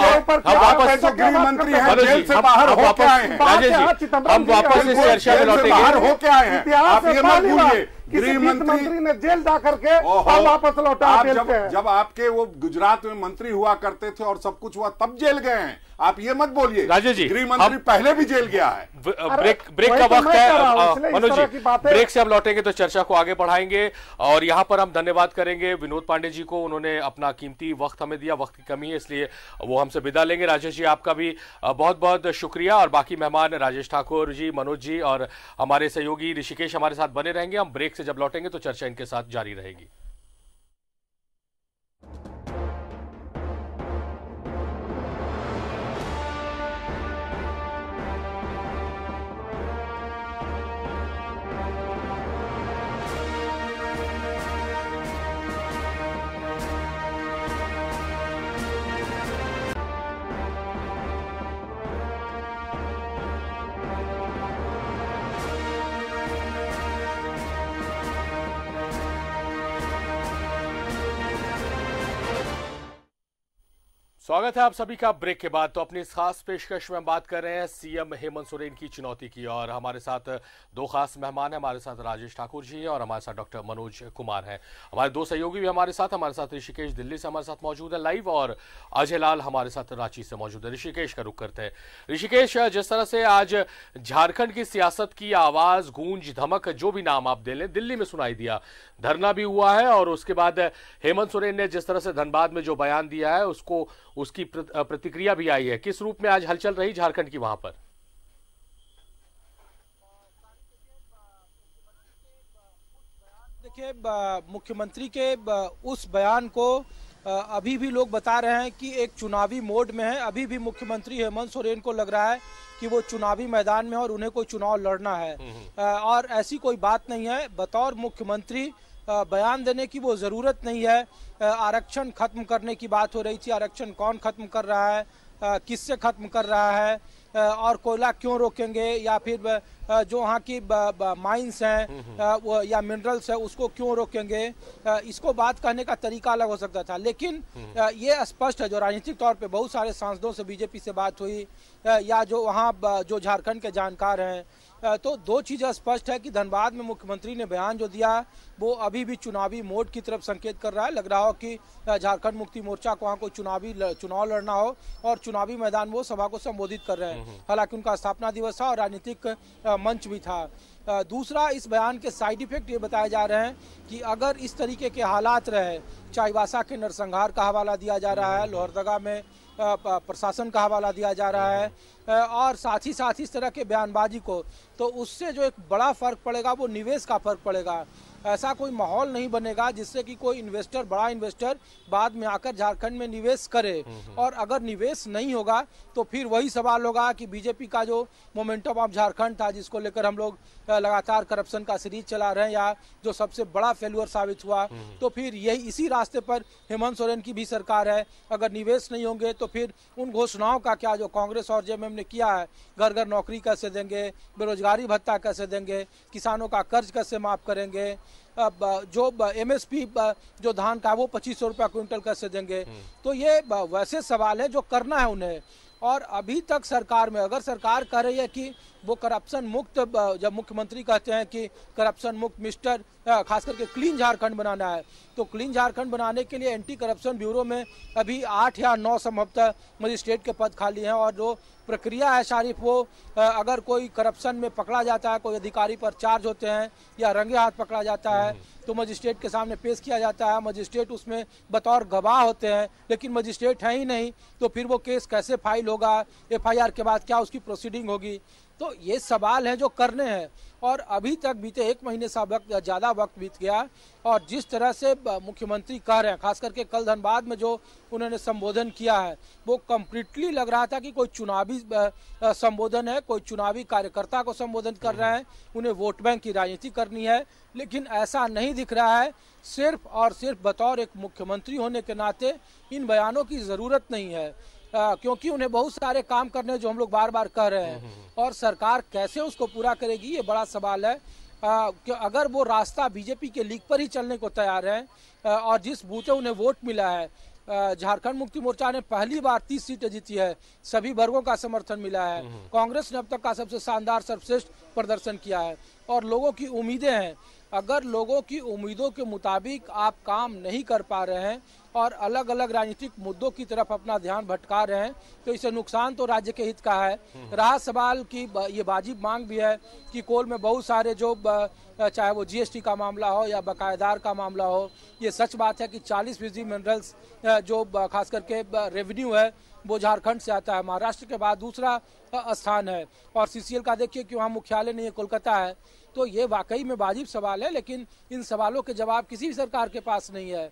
वापस मंत्री हैं जेल से बाहर हो के राजेश जी हम वापस इस चर्चा में लौटेंगे बाहर हो के आए ये मंत्री ने जेल जा करके वापस लौटा जब आपके वो गुजरात में मंत्री हुआ करते थे और सब कुछ हुआ तब जेल गए हैं आप ये मत बोलिए राजेश जी गृह मंत्री पहले भी जेल गया है ब्रेक ब्रेक का तो वक्त है मनोज जी ब्रेक से हम लौटेंगे तो चर्चा को आगे बढ़ाएंगे और यहाँ पर हम धन्यवाद करेंगे विनोद पांडे जी को उन्होंने अपना कीमती वक्त हमें दिया वक्त की कमी है इसलिए वो हमसे विदा लेंगे राजेश जी आपका भी बहुत बहुत शुक्रिया और बाकी मेहमान राजेश ठाकुर जी मनोज जी और हमारे सहयोगी ऋषिकेश हमारे साथ बने रहेंगे हम ब्रेक से जब लौटेंगे तो चर्चा इनके साथ जारी रहेगी स्वागत है आप सभी का ब्रेक के बाद तो अपनी इस खास पेशकश में हम बात कर रहे हैं सीएम हेमंत सोरेन की चुनौती की और हमारे साथ दो खास मेहमान हैं हमारे साथ राजेश ठाकुर जी हैं और हमारे साथ डॉक्टर मनोज कुमार हैं हमारे दो सहयोगी भी हमारे साथ हमारे साथ ऋषिकेश दिल्ली से हमारे साथ मौजूद है लाइव और अजय लाल हमारे साथ रांची से मौजूद है ऋषिकेश का रुख करते हैं ऋषिकेश जिस तरह से आज झारखंड की सियासत की आवाज गूंज धमक जो भी नाम आप दे लें दिल्ली में सुनाई दिया धरना भी हुआ है और उसके बाद हेमंत सोरेन ने जिस तरह से धनबाद में जो बयान दिया है उसको उसकी प्रतिक्रिया भी आई है किस रूप में आज हलचल रही झारखंड की वहां पर देखिए मुख्यमंत्री के उस बयान को अभी भी लोग बता रहे हैं कि एक चुनावी मोड में है अभी भी मुख्यमंत्री हेमंत सोरेन को लग रहा है कि वो चुनावी मैदान में और उन्हें कोई चुनाव लड़ना है हम्म, हम्म। और ऐसी कोई बात नहीं है बतौर मुख्यमंत्री बयान देने की वो ज़रूरत नहीं है आरक्षण खत्म करने की बात हो रही थी आरक्षण कौन खत्म कर रहा है किससे खत्म कर रहा है और कोयला क्यों रोकेंगे या फिर जो वहाँ की माइंस हैं हम्म, हम्म। वो या मिनरल्स है उसको क्यों रोकेंगे इसको बात कहने का तरीका अलग हो सकता था लेकिन हम्म, ये स्पष्ट है जो राजनीतिक तौर पे बहुत सारे सांसदों से बीजेपी से बात हुई या जो वहाँ जो झारखंड के जानकार हैं तो दो चीज़ें स्पष्ट है कि धनबाद में मुख्यमंत्री ने बयान जो दिया वो अभी भी चुनावी मोड की तरफ संकेत कर रहा है लग रहा हो कि झारखंड मुक्ति मोर्चा को वहाँ कोई चुनावी चुनाव लड़ना हो और चुनावी मैदान वो सभा को संबोधित कर रहे हैं हम्म, हम्म। हालांकि उनका स्थापना दिवस था और राजनीतिक मंच भी था दूसरा इस बयान के साइड इफेक्ट ये बताए जा रहे हैं कि अगर इस तरीके के हालात रहे चाईबासा के नरसंहार का हवाला दिया जा रहा है लोहरदगा में प्रशासन का हवाला दिया जा रहा है और साथ ही साथ इस तरह के बयानबाजी को तो उससे जो एक बड़ा फ़र्क पड़ेगा वो निवेश का फ़र्क पड़ेगा ऐसा कोई माहौल नहीं बनेगा जिससे कि कोई इन्वेस्टर बड़ा इन्वेस्टर बाद में आकर झारखंड में निवेश करे और अगर निवेश नहीं होगा तो फिर वही सवाल होगा कि बीजेपी का जो मोमेंटम ऑफ झारखंड था जिसको लेकर हम लोग लगातार करप्शन का सीरीज चला रहे हैं या जो सबसे बड़ा फेलुअर साबित हुआ तो फिर यही इसी रास्ते पर हेमंत सोरेन की भी सरकार है अगर निवेश नहीं होंगे तो फिर उन घोषणाओं का क्या जो कांग्रेस और जे ने किया है घर घर नौकरी कैसे देंगे बेरोजगारी भत्ता कैसे देंगे किसानों का कर्ज कैसे माफ करेंगे जो एमएसपी जो धान का वो पच्चीस सौ रुपया क्विंटल कैसे देंगे हम्म। तो ये वैसे सवाल है जो करना है उन्हें और अभी तक सरकार में अगर सरकार कह रही है कि वो करप्शन मुक्त जब मुख्यमंत्री कहते हैं कि करप्शन मुक्त मिस्टर खास करके क्लीन झारखंड बनाना है तो क्लीन झारखंड बनाने के लिए एंटी करप्शन ब्यूरो में अभी आठ या नौ संभवतः मजिस्ट्रेट के पद खाली हैं और जो प्रक्रिया है शारिफ वो अगर कोई करप्शन में पकड़ा जाता है कोई अधिकारी पर चार्ज होते हैं या रंगे हाथ पकड़ा जाता है हम्म। तो मजिस्ट्रेट के सामने पेश किया जाता है मजिस्ट्रेट उसमें बतौर गवाह होते हैं लेकिन मजिस्ट्रेट है ही नहीं तो फिर वो केस कैसे फाइल होगा एफ के बाद क्या उसकी प्रोसीडिंग होगी तो ये सवाल है जो करने हैं और अभी तक बीते एक महीने से वक्त ज़्यादा वक्त बीत गया और जिस तरह से मुख्यमंत्री कह रहे हैं खास करके कल धनबाद में जो उन्होंने संबोधन किया है वो कम्प्लीटली लग रहा था कि कोई चुनावी संबोधन है कोई चुनावी कार्यकर्ता को संबोधन कर रहे हैं उन्हें वोट बैंक की राजनीति करनी है लेकिन ऐसा नहीं दिख रहा है सिर्फ और सिर्फ बतौर एक मुख्यमंत्री होने के नाते इन बयानों की ज़रूरत नहीं है आ, क्योंकि उन्हें बहुत सारे काम करने जो हम लोग बार बार कह रहे हैं हम्म, हम्म। और सरकार कैसे उसको पूरा करेगी ये बड़ा सवाल है आ, अगर वो रास्ता बीजेपी के लीक पर ही चलने को तैयार है और जिस बूते उन्हें वोट मिला है झारखंड मुक्ति मोर्चा ने पहली बार 30 सीटें जीती है सभी वर्गों का समर्थन मिला है हम्म, कांग्रेस ने अब तक का सबसे शानदार सर्वश्रेष्ठ प्रदर्शन किया है और लोगों की उम्मीदें हैं अगर लोगों की उम्मीदों के मुताबिक आप काम नहीं कर पा रहे हैं और अलग अलग राजनीतिक मुद्दों की तरफ अपना ध्यान भटका रहे हैं तो इससे नुकसान तो राज्य के हित का है हम्म। रहा सवाल की ये वाजिब मांग भी है कि कोल में बहुत सारे जो चाहे वो जीएसटी का मामला हो या बकायेदार का मामला हो ये सच बात है कि चालीस फीसदी मिनरल्स जो खास करके रेवेन्यू है वो झारखंड से आता है महाराष्ट्र के बाद दूसरा स्थान है और सीसीएल का देखिए कि वहाँ मुख्यालय नहीं है कोलकाता है तो ये वाकई में वाजिब सवाल है लेकिन इन सवालों के जवाब किसी भी सरकार के पास नहीं है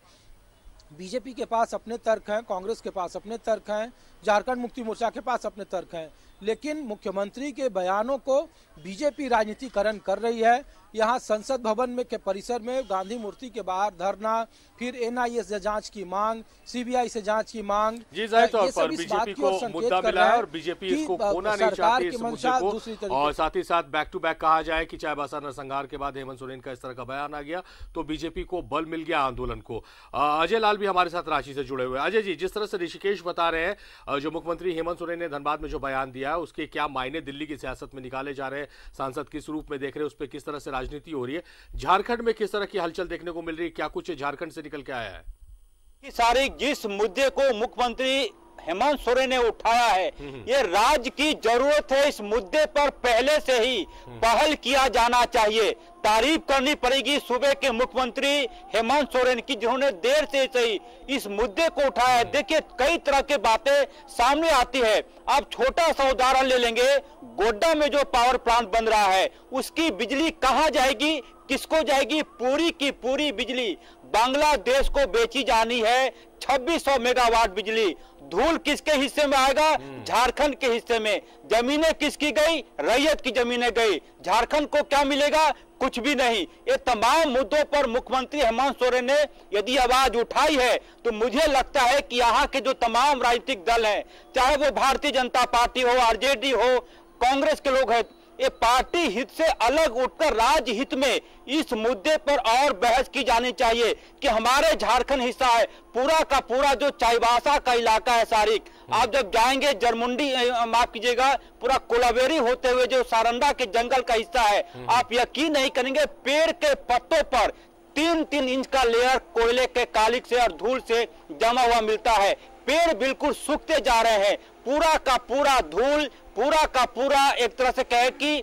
बीजेपी के पास अपने तर्क हैं कांग्रेस के पास अपने तर्क हैं झारखंड मुक्ति मोर्चा के पास अपने तर्क हैं लेकिन मुख्यमंत्री के बयानों को बीजेपी राजनीतिकरण कर रही है यहाँ संसद भवन में के परिसर में गांधी मूर्ति के बाहर धरना फिर एनआईए से जांच की मांग सीबीआई से जांच की मांग जी जाहिर तौर पर बीजेपी को मुद्दा मिला है और बीजेपी इसको खोना नहीं चाहती इस को और साथ ही साथ बैक टू बैक कहा जाए कि चाहे बासा नरसंहार के बाद हेमंत सोरेन का इस तरह का बयान आ गया तो बीजेपी को बल मिल गया आंदोलन को अजय लाल भी हमारे साथ रांची से जुड़े हुए अजय जी जिस तरह से ऋषिकेश बता रहे हैं जो मुख्यमंत्री हेमंत सोरेन ने धनबाद में जो बयान दिया है उसके क्या मायने दिल्ली की सियासत में निकाले जा रहे हैं सांसद किस रूप में देख रहे हैं उस पर किस तरह से राजनीति हो रही है झारखंड में किस तरह की हलचल देखने को मिल रही है क्या कुछ झारखंड से निकल के आया है सारे जिस मुद्दे को मुख्यमंत्री हेमंत सोरेन ने उठाया है हम्म, हम्म। ये राज्य की जरूरत है इस मुद्दे पर पहले से ही पहल हम्म। किया जाना चाहिए तारीफ करनी पड़ेगी सूबे के मुख्यमंत्री हेमंत सोरेन की जिन्होंने देर से सही इस मुद्दे को उठाया है देखिए कई तरह के बातें सामने आती है आप छोटा सा उदाहरण ले लेंगे गोड्डा में जो पावर प्लांट बन रहा है उसकी बिजली कहाँ जाएगी किसको जाएगी पूरी की पूरी बिजली बांग्लादेश को बेची जानी है 2600 मेगावाट बिजली धूल किसके हिस्से में आएगा हम्म। झारखंड के हिस्से में जमीनें किसकी गई रैयत की जमीनें गई झारखंड को क्या मिलेगा कुछ भी नहीं ये तमाम मुद्दों पर मुख्यमंत्री हेमंत सोरेन ने यदि आवाज उठाई है तो मुझे लगता है कि यहाँ के जो तमाम राजनीतिक दल हैं चाहे वो भारतीय जनता पार्टी हो आरजेडी हो कांग्रेस के लोग हैं ये पार्टी हित से अलग उठकर राज्य हित में इस मुद्दे पर और बहस की जानी चाहिए कि हमारे झारखंड हिस्सा है पूरा का पूरा जो चाईबासा का इलाका है सारिक हम्म। आप जब जाएंगे जरमुंडी माफ कीजिएगा पूरा कोलावेरी होते हुए जो सारंडा के जंगल का हिस्सा है हम्म। आप यकीन नहीं करेंगे पेड़ के पत्तों पर तीन तीन इंच का लेयर कोयले के कालिक से और धूल से जमा हुआ मिलता है पेड़ बिल्कुल सूखते जा रहे हैं पूरा का पूरा धूल पूरा का पूरा एक तरह से कहे कि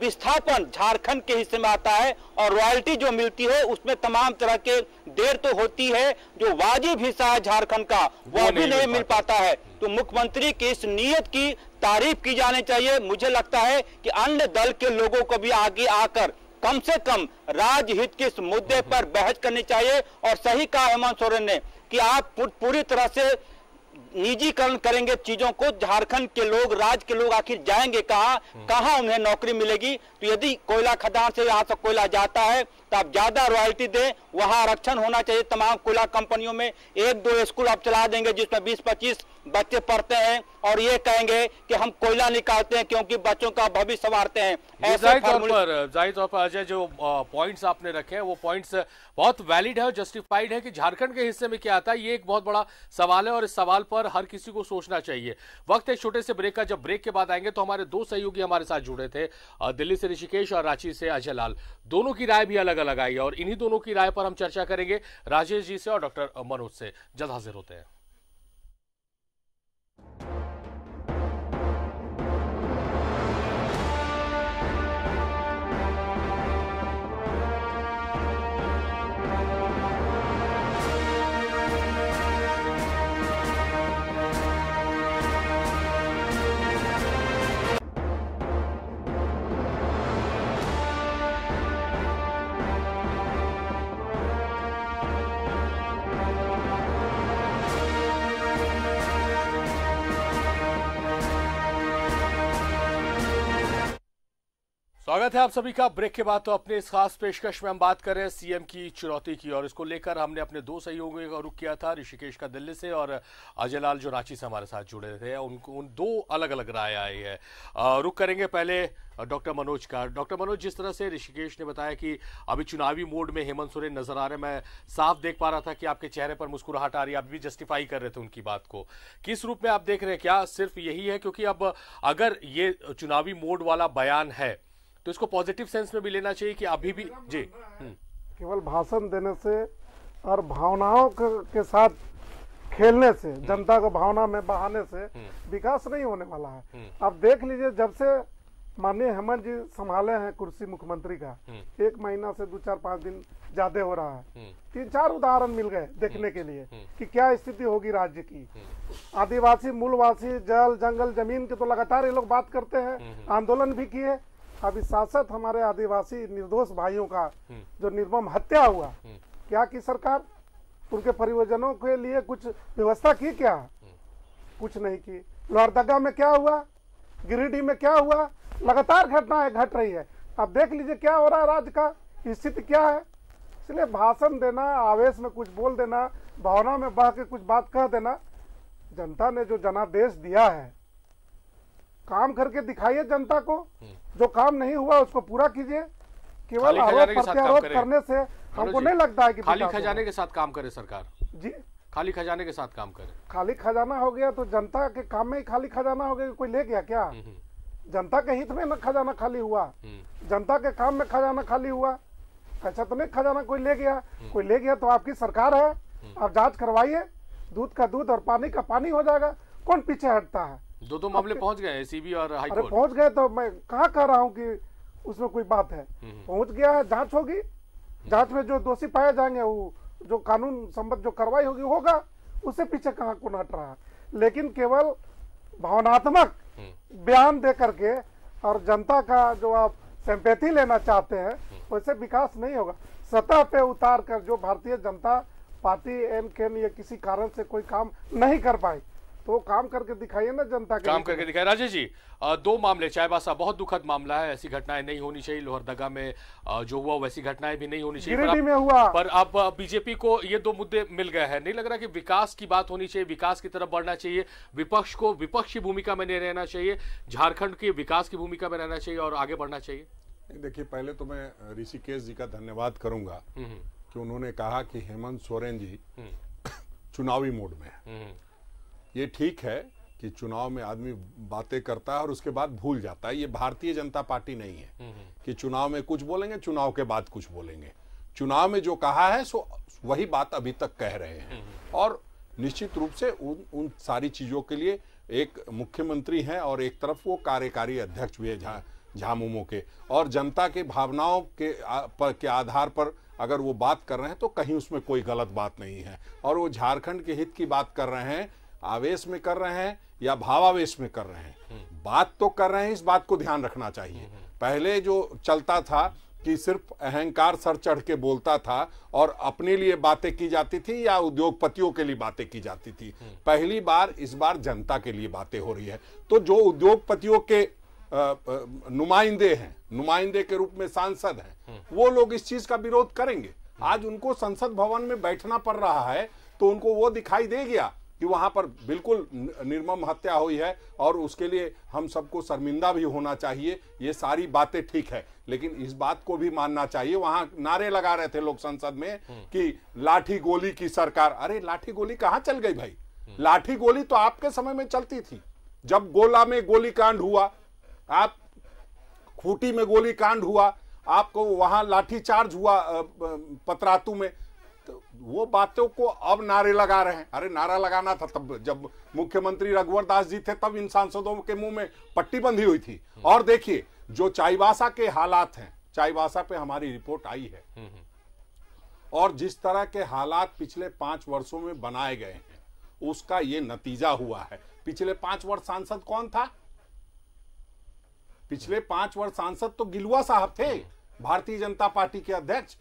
विस्थापन झारखंड के हिस्से में आता है और रॉयल्टी जो मिलती है उसमें तमाम तरह के देर तो होती है जो वाजिब हिस्सा है झारखंड का वो भी नहीं नहीं मिल पाता है तो मुख्यमंत्री की इस नियत की तारीफ की जानी चाहिए मुझे लगता है कि अन्य दल के लोगों को भी आगे आकर कम से कम राजहित के इस मुद्दे पर बहस करनी चाहिए और सही कहा हेमंत सोरेन ने कि आप पूरी तरह से निजीकरण करेंगे चीजों को झारखंड के लोग राज्य के लोग आखिर जाएंगे कहा हम्म। कहा उन्हें नौकरी मिलेगी तो यदि कोयला खदान से यहाँ तक कोयला जाता है तो आप ज्यादा रॉयल्टी दें वहां आरक्षण होना चाहिए तमाम कोयला कंपनियों में एक दो स्कूल आप चला देंगे जिसमें बीस पच्चीस बच्चे पढ़ते हैं और ये कहेंगे कि हम कोयला निकालते हैं क्योंकि बच्चों का भविष्य संवारते हैं जाहिर तौर पर जाहिर तौर पर अजय जो पॉइंट्स आपने रखे हैं वो पॉइंट्स बहुत वैलिड है और जस्टिफाइड है कि झारखंड के हिस्से में क्या आता है ये एक बहुत बड़ा सवाल है और इस सवाल पर हर किसी को सोचना चाहिए वक्त एक छोटे से ब्रेक का जब ब्रेक के बाद आएंगे तो हमारे दो सहयोगी हमारे साथ जुड़े थे दिल्ली से ऋषिकेश और रांची से अजय लाल दोनों की राय भी अलग अलग आई और इन्हीं दोनों की राय पर हम चर्चा करेंगे राजेश जी से और डॉक्टर मनोज से जल्द हाजिर होते हैं स्वागत है आप सभी का ब्रेक के बाद तो अपने इस खास पेशकश में हम बात कर रहे हैं सीएम की चुनौती की और इसको लेकर हमने अपने दो सहयोगियों का रुख किया था ऋषिकेश का दिल्ली से और अजय लाल जो रांची से हमारे साथ जुड़े थे उनको उन दो अलग अलग राय आई है रुख करेंगे पहले डॉक्टर मनोज का डॉक्टर मनोज जिस तरह से ऋषिकेश ने बताया कि अभी चुनावी मोड में हेमंत सोरेन नजर आ रहे मैं साफ देख पा रहा था कि आपके चेहरे पर मुस्कुराहट आ रही है आप भी जस्टिफाई कर रहे थे उनकी बात को किस रूप में आप देख रहे हैं क्या सिर्फ यही है क्योंकि अब अगर ये चुनावी मोड वाला बयान है तो इसको पॉजिटिव सेंस में भी लेना चाहिए कि अभी भी जी हम्म। केवल भाषण देने से और भावनाओं के साथ खेलने से हम्म। जनता को भावना में बहाने से हम्म। विकास नहीं होने वाला है आप देख लीजिए जब से माननीय हेमंत जी संभाले हैं कुर्सी मुख्यमंत्री का एक महीना से दो चार पांच दिन ज्यादा हो रहा है तीन चार उदाहरण मिल गए देखने के लिए कि क्या स्थिति होगी राज्य की आदिवासी मूलवासी जल जंगल जमीन की तो लगातार ये लोग बात करते हैं आंदोलन भी किए अभी साथ हमारे आदिवासी निर्दोष भाइयों का हम्म। जो निर्मम हत्या हुआ हम्म। क्या की सरकार उनके परिवजनों के लिए कुछ व्यवस्था की क्या हम्म। कुछ नहीं की लोहरदगा में क्या हुआ गिरिडीह में क्या हुआ लगातार घटनाएं घट रही है अब देख लीजिए क्या हो रहा है राज्य का स्थिति क्या है इसलिए भाषण देना आवेश में कुछ बोल देना भावना में बह के कुछ बात कह देना जनता ने जो जनादेश दिया है काम करके दिखाइए जनता को जो काम नहीं हुआ उसको पूरा कीजिए केवल आरोप प्रत्यारोप करने से हमको नहीं लगता है कि खाली खजाने के साथ काम करे सरकार जी खाली खजाने के साथ काम करे खाली खजाना हो गया तो जनता के काम में ही खाली खजाना हो गया कोई ले गया क्या हम्म, हम्म। जनता के हित में खजाना खाली हुआ हम्म। जनता के काम में खजाना खाली हुआ ऐसा तो नहीं खजाना कोई ले गया कोई ले गया तो आपकी सरकार है आप जांच करवाइए दूध का दूध और पानी का पानी हो जाएगा कौन पीछे हटता है दो दो मामले पहुंच गए सीबी और हाई कोर्ट पहुंच गए तो मैं कहाँ कह रहा हूँ कि उसमें कोई बात है हम्म, हम्म। पहुंच गया है जांच होगी जांच में जो दोषी पाए जाएंगे वो जो कानून संबंध जो कार्रवाई होगी होगा उससे पीछे कहाँ को नट रहा लेकिन केवल भावनात्मक हम्म। बयान दे करके और जनता का जो आप सिंपैथी लेना चाहते हैं वैसे विकास नहीं होगा सतह पे उतार कर जो भारतीय जनता पार्टी एम केन या किसी कारण से कोई काम नहीं कर पाई तो काम करके दिखाइए ना जनता के काम करके दिखाइए राजेश जी दो मामले चायबासा बहुत दुखद मामला है ऐसी घटनाएं नहीं होनी चाहिए लोहरदगा में जो हुआ वैसी घटनाएं भी नहीं होनी चाहिए पर में हुआ पर अब बीजेपी को ये दो मुद्दे मिल गए हैं नहीं लग रहा कि विकास की बात होनी चाहिए विकास की तरफ बढ़ना चाहिए विपक्ष को विपक्ष की भूमिका में नहीं रहना चाहिए झारखंड के विकास की भूमिका में रहना चाहिए और आगे बढ़ना चाहिए देखिए पहले तो मैं ऋषिकेश जी का धन्यवाद करूंगा हम्म, हम्म। कि उन्होंने कहा कि हेमंत सोरेन जी हम्म। चुनावी मोड में है ये ठीक है कि चुनाव में आदमी बातें करता है और उसके बाद भूल जाता है ये भारतीय जनता पार्टी नहीं है हम्म, हम्म। कि चुनाव में कुछ बोलेंगे चुनाव के बाद कुछ बोलेंगे चुनाव में जो कहा है सो वही बात अभी तक कह रहे हैं हम्म, और निश्चित रूप से उन उन सारी चीज़ों के लिए एक मुख्यमंत्री हैं और एक तरफ वो कार्यकारी अध्यक्ष भी है झामुमो के और जनता के भावनाओं के आ, पर के आधार पर अगर वो बात कर रहे हैं तो कहीं उसमें कोई गलत बात नहीं है और वो झारखंड के हित की बात कर रहे हैं आवेश में कर रहे हैं या भावावेश में कर रहे हैं बात तो कर रहे हैं इस बात को ध्यान रखना चाहिए पहले जो चलता था कि सिर्फ अहंकार सर चढ़ के बोलता था और अपने लिए बातें की जाती थी या उद्योगपतियों के लिए बातें की जाती थी पहली बार इस बार जनता के लिए बातें हो रही है तो जो उद्योगपतियों के नुमाइंदे हैं नुमाइंदे के रूप में सांसद हैं वो लोग इस चीज का विरोध करेंगे आज उनको संसद भवन में बैठना पड़ रहा है तो उनको वो दिखाई दे गया कि वहाँ पर बिल्कुल निर्मम हत्या हुई है और उसके लिए हम सबको शर्मिंदा भी होना चाहिए ये सारी बातें ठीक है लेकिन इस बात को भी मानना चाहिए वहाँ नारे लगा रहे थे लोग संसद में हम्म। कि लाठी गोली की सरकार अरे लाठी गोली कहाँ चल गई भाई लाठी गोली तो आपके समय में चलती थी जब गोला में गोलीकांड हुआ आप खूटी में गोलीकांड हुआ आपको वहां लाठी चार्ज हुआ पतरातू में तो वो बातों को अब नारे लगा रहे हैं अरे नारा लगाना था तब जब मुख्यमंत्री रघुवर दास जी थे तब इन सांसदों के मुंह में पट्टी बंधी हुई थी हम्म। और देखिए जो चाईबासा के हालात हैं चाईबासा पे हमारी रिपोर्ट आई है हम्म, हम्म। और जिस तरह के हालात पिछले पांच वर्षों में बनाए गए हैं उसका ये नतीजा हुआ है पिछले पांच वर्ष सांसद कौन था पिछले पांच वर्ष सांसद तो गिलुआ साहब थे भारतीय जनता पार्टी के अध्यक्ष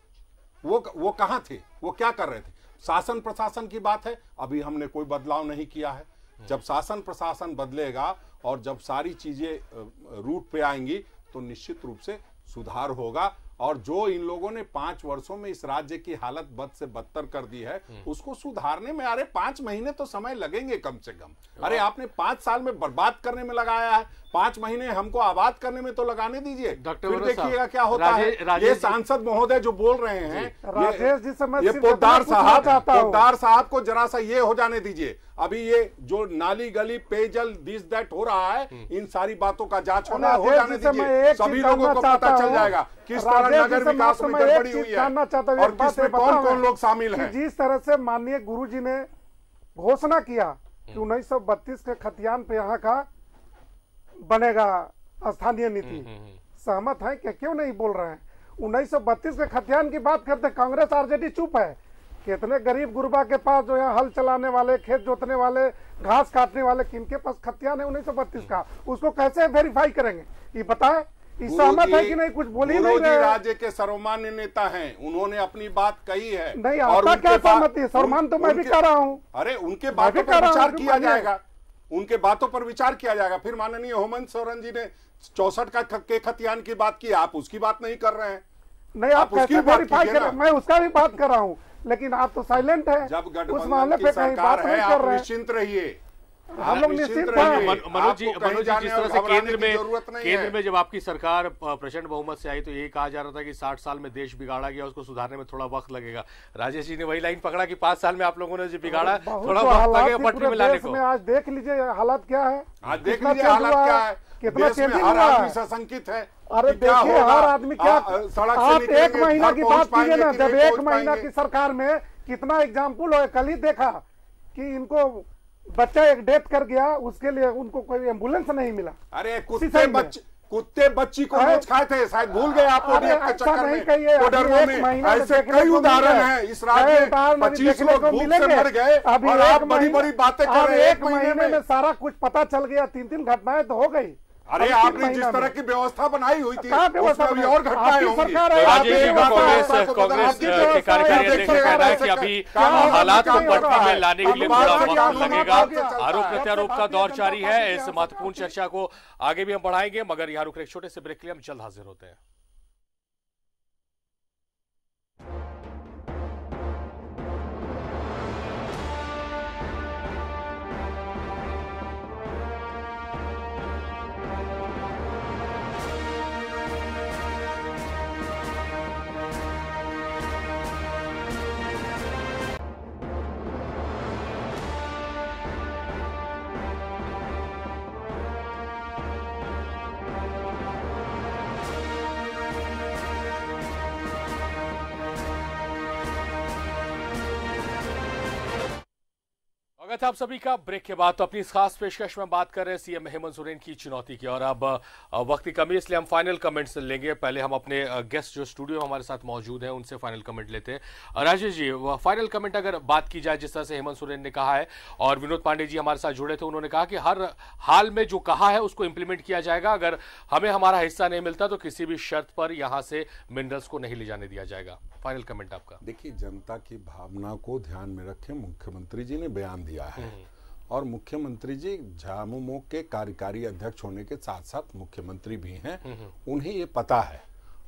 वो वो कहाँ थे वो क्या कर रहे थे शासन प्रशासन की बात है अभी हमने कोई बदलाव नहीं किया है जब शासन प्रशासन बदलेगा और जब सारी चीजें रूट पे आएंगी तो निश्चित रूप से सुधार होगा और जो इन लोगों ने पांच वर्षों में इस राज्य की हालत बद से बदतर कर दी है हम्म। उसको सुधारने में अरे पांच महीने तो समय लगेंगे कम से कम हाँ। अरे आपने पांच साल में बर्बाद करने में लगाया है पांच महीने हमको आबाद करने में तो लगाने दीजिए फिर देखिएगा क्या होता राजे, है ये सांसद महोदय जो बोल रहे हैं राजेश जी समझ ये पोदार साहब पोदार साहब को जरा सा ये हो जाने दीजिए अभी ये जो नाली गली पेयजल दिस दैट हो रहा है हम्म। इन सारी बातों का जांच होना हो जाने दीजिए सभी लोगों को पता चल जाएगा किस तरह नगर विकास में गड़बड़ी हुई है और किसमें कौन कौन लोग शामिल है जिस तरह से माननीय गुरु जी ने घोषणा किया कि हम्म। उन्नीस के खतियान पे यहाँ का बनेगा स्थानीय नीति हम्म, हम्म, हम्म। सहमत है क्या क्यों नहीं बोल रहे हैं 1932 के खतियान की बात करते कांग्रेस आरजेडी चुप है कितने गरीब गुरबा के पास जो यहाँ हल चलाने वाले खेत जोतने वाले घास काटने वाले किनके पास खतियान है उन्नीस का उसको कैसे वेरीफाई करेंगे ये बताए सहमत है कि नहीं कुछ बोली नहीं रहे राज्य के सर्वमान्य नेता हैं उन्होंने अपनी बात कही है नहीं आपका क्या सहमति सर्वमान तो मैं भी कर रहा हूँ अरे उनके बात पर विचार किया जाएगा उनके बातों पर विचार किया जाएगा फिर माननीय हेमंत सोरेन जी ने चौसठ का के खतियान की बात की आप उसकी बात नहीं कर रहे हैं नहीं आप, आप उसकी बात कर, मैं उसका भी बात कर रहा हूँ लेकिन आप तो साइलेंट है जब गठबंधन की सरकार है आप निश्चिंत रहिए हम लोग निश्चित मनोज जी मनोज जी जिस तरह से केंद्र में केंद्र में जब आपकी सरकार प्रचंड बहुमत से आई तो ये कहा जा रहा था कि 60 साल में देश बिगाड़ा गया उसको सुधारने में थोड़ा वक्त लगेगा राजेश जी ने वही लाइन पकड़ा कि पांच साल में आप लोगों ने जो बिगाड़ा थोड़ा तो वक्त लगेगा पटरी में लाने को आज देख लीजिए हालात क्या है आज हाँ, देख लीजिए हालात क्या है कितना चेंजिंग है अरे देखिए हर आदमी क्या सड़क आप एक महीना की बात कीजिए ना जब एक महीना की सरकार में कितना एग्जाम्पल हो कल ही देखा कि इनको बच्चा एक डेथ कर गया उसके लिए उनको कोई एम्बुलेंस नहीं मिला अरे कुत्ते बच्चे कुत्ते बच्ची को नोच खाए थे शायद भूल गए आप अच्छा नहीं कहिए ऐसे कई उदाहरण है इस राज्य में पच्चीस लोग भूख से मर गए अभी आप बड़ी बड़ी बातें कर रहे हैं एक महीने में सारा कुछ पता चल गया तीन तीन घटनाएं तो हो गई अरे आपने जिस तरह की व्यवस्था बनाई हुई थी उसमें अभी और घटनाएं होंगी कांग्रेस कांग्रेस के कार्यकर्ता कहना है कि अभी हालात को पटरी में लाने के लिए थोड़ा वक्त लगेगा आरोप प्रत्यारोप का दौर जारी है इस महत्वपूर्ण चर्चा को आगे भी हम बढ़ाएंगे मगर यहाँ रुक रहे छोटे से ब्रेक के लिए हम जल्द हाजिर होते हैं स्वागत है आप सभी का ब्रेक के बाद तो अपनी इस खास पेशकश में बात कर रहे हैं सीएम हेमंत सोरेन की चुनौती की और अब वक्त की कमी इसलिए हम फाइनल कमेंट्स लेंगे पहले हम अपने गेस्ट जो स्टूडियो में हमारे साथ मौजूद हैं उनसे फाइनल कमेंट लेते हैं राजेश जी फाइनल कमेंट अगर बात की जाए जिस तरह से हेमंत सोरेन ने कहा है और विनोद पांडे जी हमारे साथ जुड़े थे उन्होंने कहा कि हर हाल में जो कहा है उसको इम्प्लीमेंट किया जाएगा अगर हमें हमारा हिस्सा नहीं मिलता तो किसी भी शर्त पर यहाँ से मिनरल्स को नहीं ले जाने दिया जाएगा फाइनल कमेंट आपका देखिए जनता की भावना को ध्यान में रखें मुख्यमंत्री जी ने बयान दिया रहा है और मुख्यमंत्री जी झामुमो के कार्यकारी अध्यक्ष होने के साथ साथ मुख्यमंत्री भी हैं उन्हें ये पता है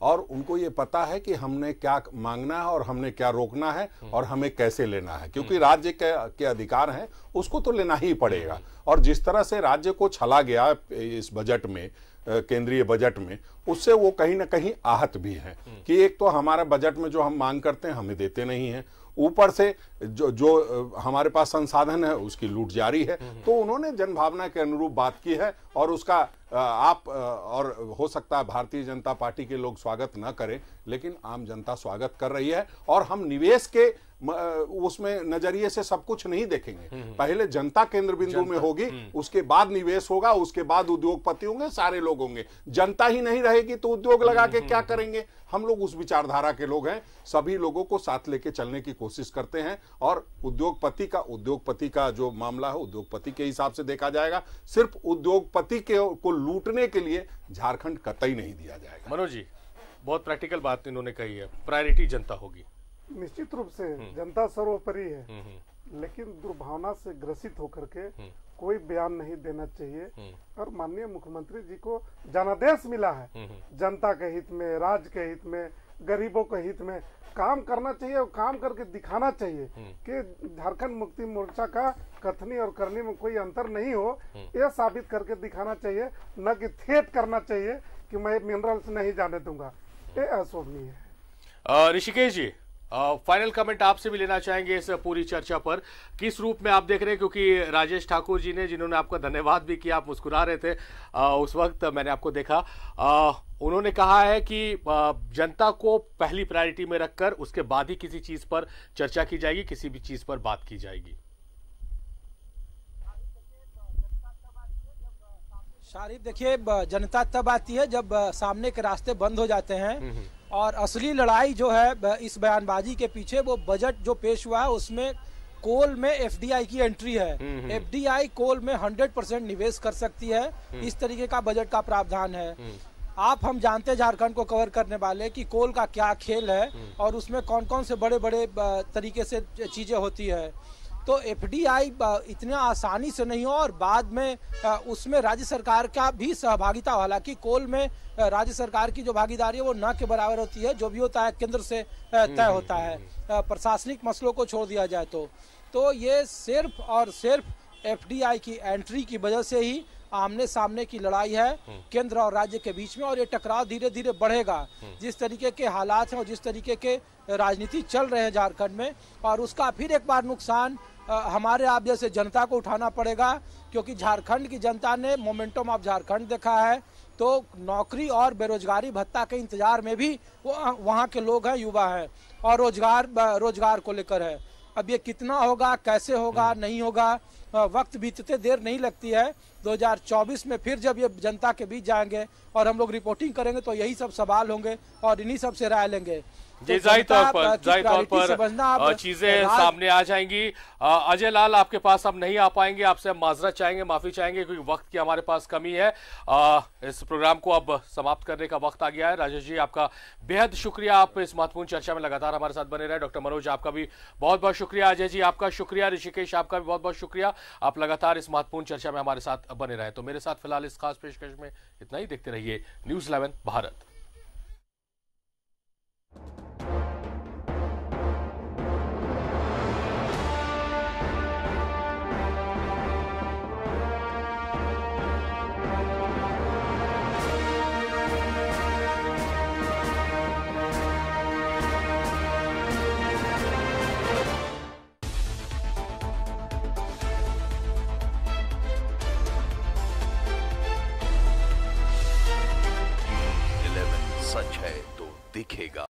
और उनको ये पता है कि हमने क्या मांगना है और हमने क्या रोकना है और हमें कैसे लेना है क्योंकि राज्य के, के अधिकार हैं उसको तो लेना ही पड़ेगा और जिस तरह से राज्य को छला गया इस बजट में केंद्रीय बजट में उससे वो कहीं ना कहीं आहत भी है कि एक तो हमारे बजट में जो हम मांग करते हैं हमें देते नहीं है ऊपर से जो जो हमारे पास संसाधन है उसकी लूट जारी है हम्म। तो उन्होंने जनभावना के अनुरूप बात की है और उसका आप और हो सकता है भारतीय जनता पार्टी के लोग स्वागत न करें लेकिन आम जनता स्वागत कर रही है और हम निवेश के उसमें नजरिए से सब कुछ नहीं देखेंगे हम्म, हम्म। पहले जनता केंद्र बिंदु में होगी हम्म। उसके बाद निवेश होगा उसके बाद उद्योगपति होंगे सारे लोग होंगे जनता ही नहीं रहेगी तो उद्योग लगा के क्या करेंगे हम लोग उस विचारधारा के लोग हैं सभी लोगों को साथ लेके चलने की कोशिश करते हैं और उद्योगपति का उद्योगपति का जो मामला है उद्योगपति के हिसाब से देखा जाएगा सिर्फ उद्योगपति के को लूटने के लिए झारखंड कतई नहीं दिया जाएगा मनोज जी बहुत प्रैक्टिकल बात इन्होंने कही है प्रायोरिटी जनता होगी निश्चित रूप से हम्म। जनता सर्वोपरि है हम्म, हम्म। लेकिन दुर्भावना से ग्रसित होकर के कोई बयान नहीं देना चाहिए और माननीय मुख्यमंत्री जी को जनादेश मिला है जनता के हित में राज्य के हित में गरीबों के हित में काम करना चाहिए और काम करके दिखाना चाहिए कि झारखंड मुक्ति मोर्चा का कथनी और करनी में कोई अंतर नहीं हो यह साबित करके दिखाना चाहिए न कि थेट करना चाहिए कि मैं मिनरल्स नहीं जाने दूंगा ये अशोभनीय है ऋषिकेश जी फाइनल कमेंट आपसे भी लेना चाहेंगे इस पूरी चर्चा पर किस रूप में आप देख रहे हैं क्योंकि राजेश ठाकुर जी ने जिन्होंने आपका धन्यवाद भी किया आप मुस्कुरा रहे थे आ, उस वक्त मैंने आपको देखा आ, उन्होंने कहा है कि आ, जनता को पहली प्रायोरिटी में रखकर उसके बाद ही किसी चीज़ पर चर्चा की जाएगी किसी भी चीज़ पर बात की जाएगी शारीफ देखिए जनता तब आती है जब सामने के रास्ते बंद हो जाते हैं हम्म, हम्म। और असली लड़ाई जो है इस बयानबाजी के पीछे वो बजट जो पेश हुआ है उसमें कोल में एफडीआई की एंट्री है हम्म, एफडीआई कोल में हंड्रेड परसेंट निवेश कर सकती है इस तरीके का बजट का प्रावधान है आप हम जानते हैं झारखंड को कवर करने वाले कि कोल का क्या खेल है और उसमें कौन कौन से बड़े बड़े तरीके से चीजें होती है तो एफडीआई इतना आसानी से नहीं हो और बाद में उसमें राज्य सरकार का भी सहभागिता हो हालांकि कोल में राज्य सरकार की जो भागीदारी है वो न के बराबर होती है जो भी होता है केंद्र से हम्म, तय हम्म, होता हम्म, है प्रशासनिक मसलों को छोड़ दिया जाए तो तो ये सिर्फ और सिर्फ एफडीआई की एंट्री की वजह से ही आमने सामने की लड़ाई है केंद्र और राज्य के बीच में और ये टकराव धीरे धीरे बढ़ेगा जिस तरीके के हालात हैं और जिस तरीके के राजनीति चल रहे हैं झारखंड में और उसका फिर एक बार नुकसान हमारे आप जैसे जनता को उठाना पड़ेगा क्योंकि झारखंड की जनता ने मोमेंटम ऑफ झारखंड देखा है तो नौकरी और बेरोजगारी भत्ता के इंतजार में भी वो वहाँ के लोग हैं युवा हैं और रोजगार रोजगार को लेकर है अब ये कितना होगा कैसे होगा हम्म। नहीं होगा वक्त बीतते देर नहीं लगती है 2024 में फिर जब ये जनता के बीच जाएंगे और हम लोग रिपोर्टिंग करेंगे तो यही सब सवाल होंगे और इन्हीं सब से राय लेंगे तो जी जाहिर तौर पर जाहिर तौर पर चीजें सामने आ जाएंगी अजय लाल आपके पास हम नहीं आ पाएंगे आपसे हम माजरा चाहेंगे माफी चाहेंगे क्योंकि वक्त की हमारे पास कमी है आ, इस प्रोग्राम को अब समाप्त करने का वक्त आ गया है राजेश जी आपका बेहद शुक्रिया आप इस महत्वपूर्ण चर्चा में लगातार हमारे साथ बने रहे डॉक्टर मनोज आपका भी बहुत बहुत शुक्रिया अजय जी आपका शुक्रिया ऋषिकेश आपका भी बहुत बहुत शुक्रिया आप लगातार इस महत्वपूर्ण चर्चा में हमारे साथ बने रहे तो मेरे साथ फिलहाल इस खास पेशकश में इतना ही देखते रहिए न्यूज इलेवन भारत सच है तो दिखेगा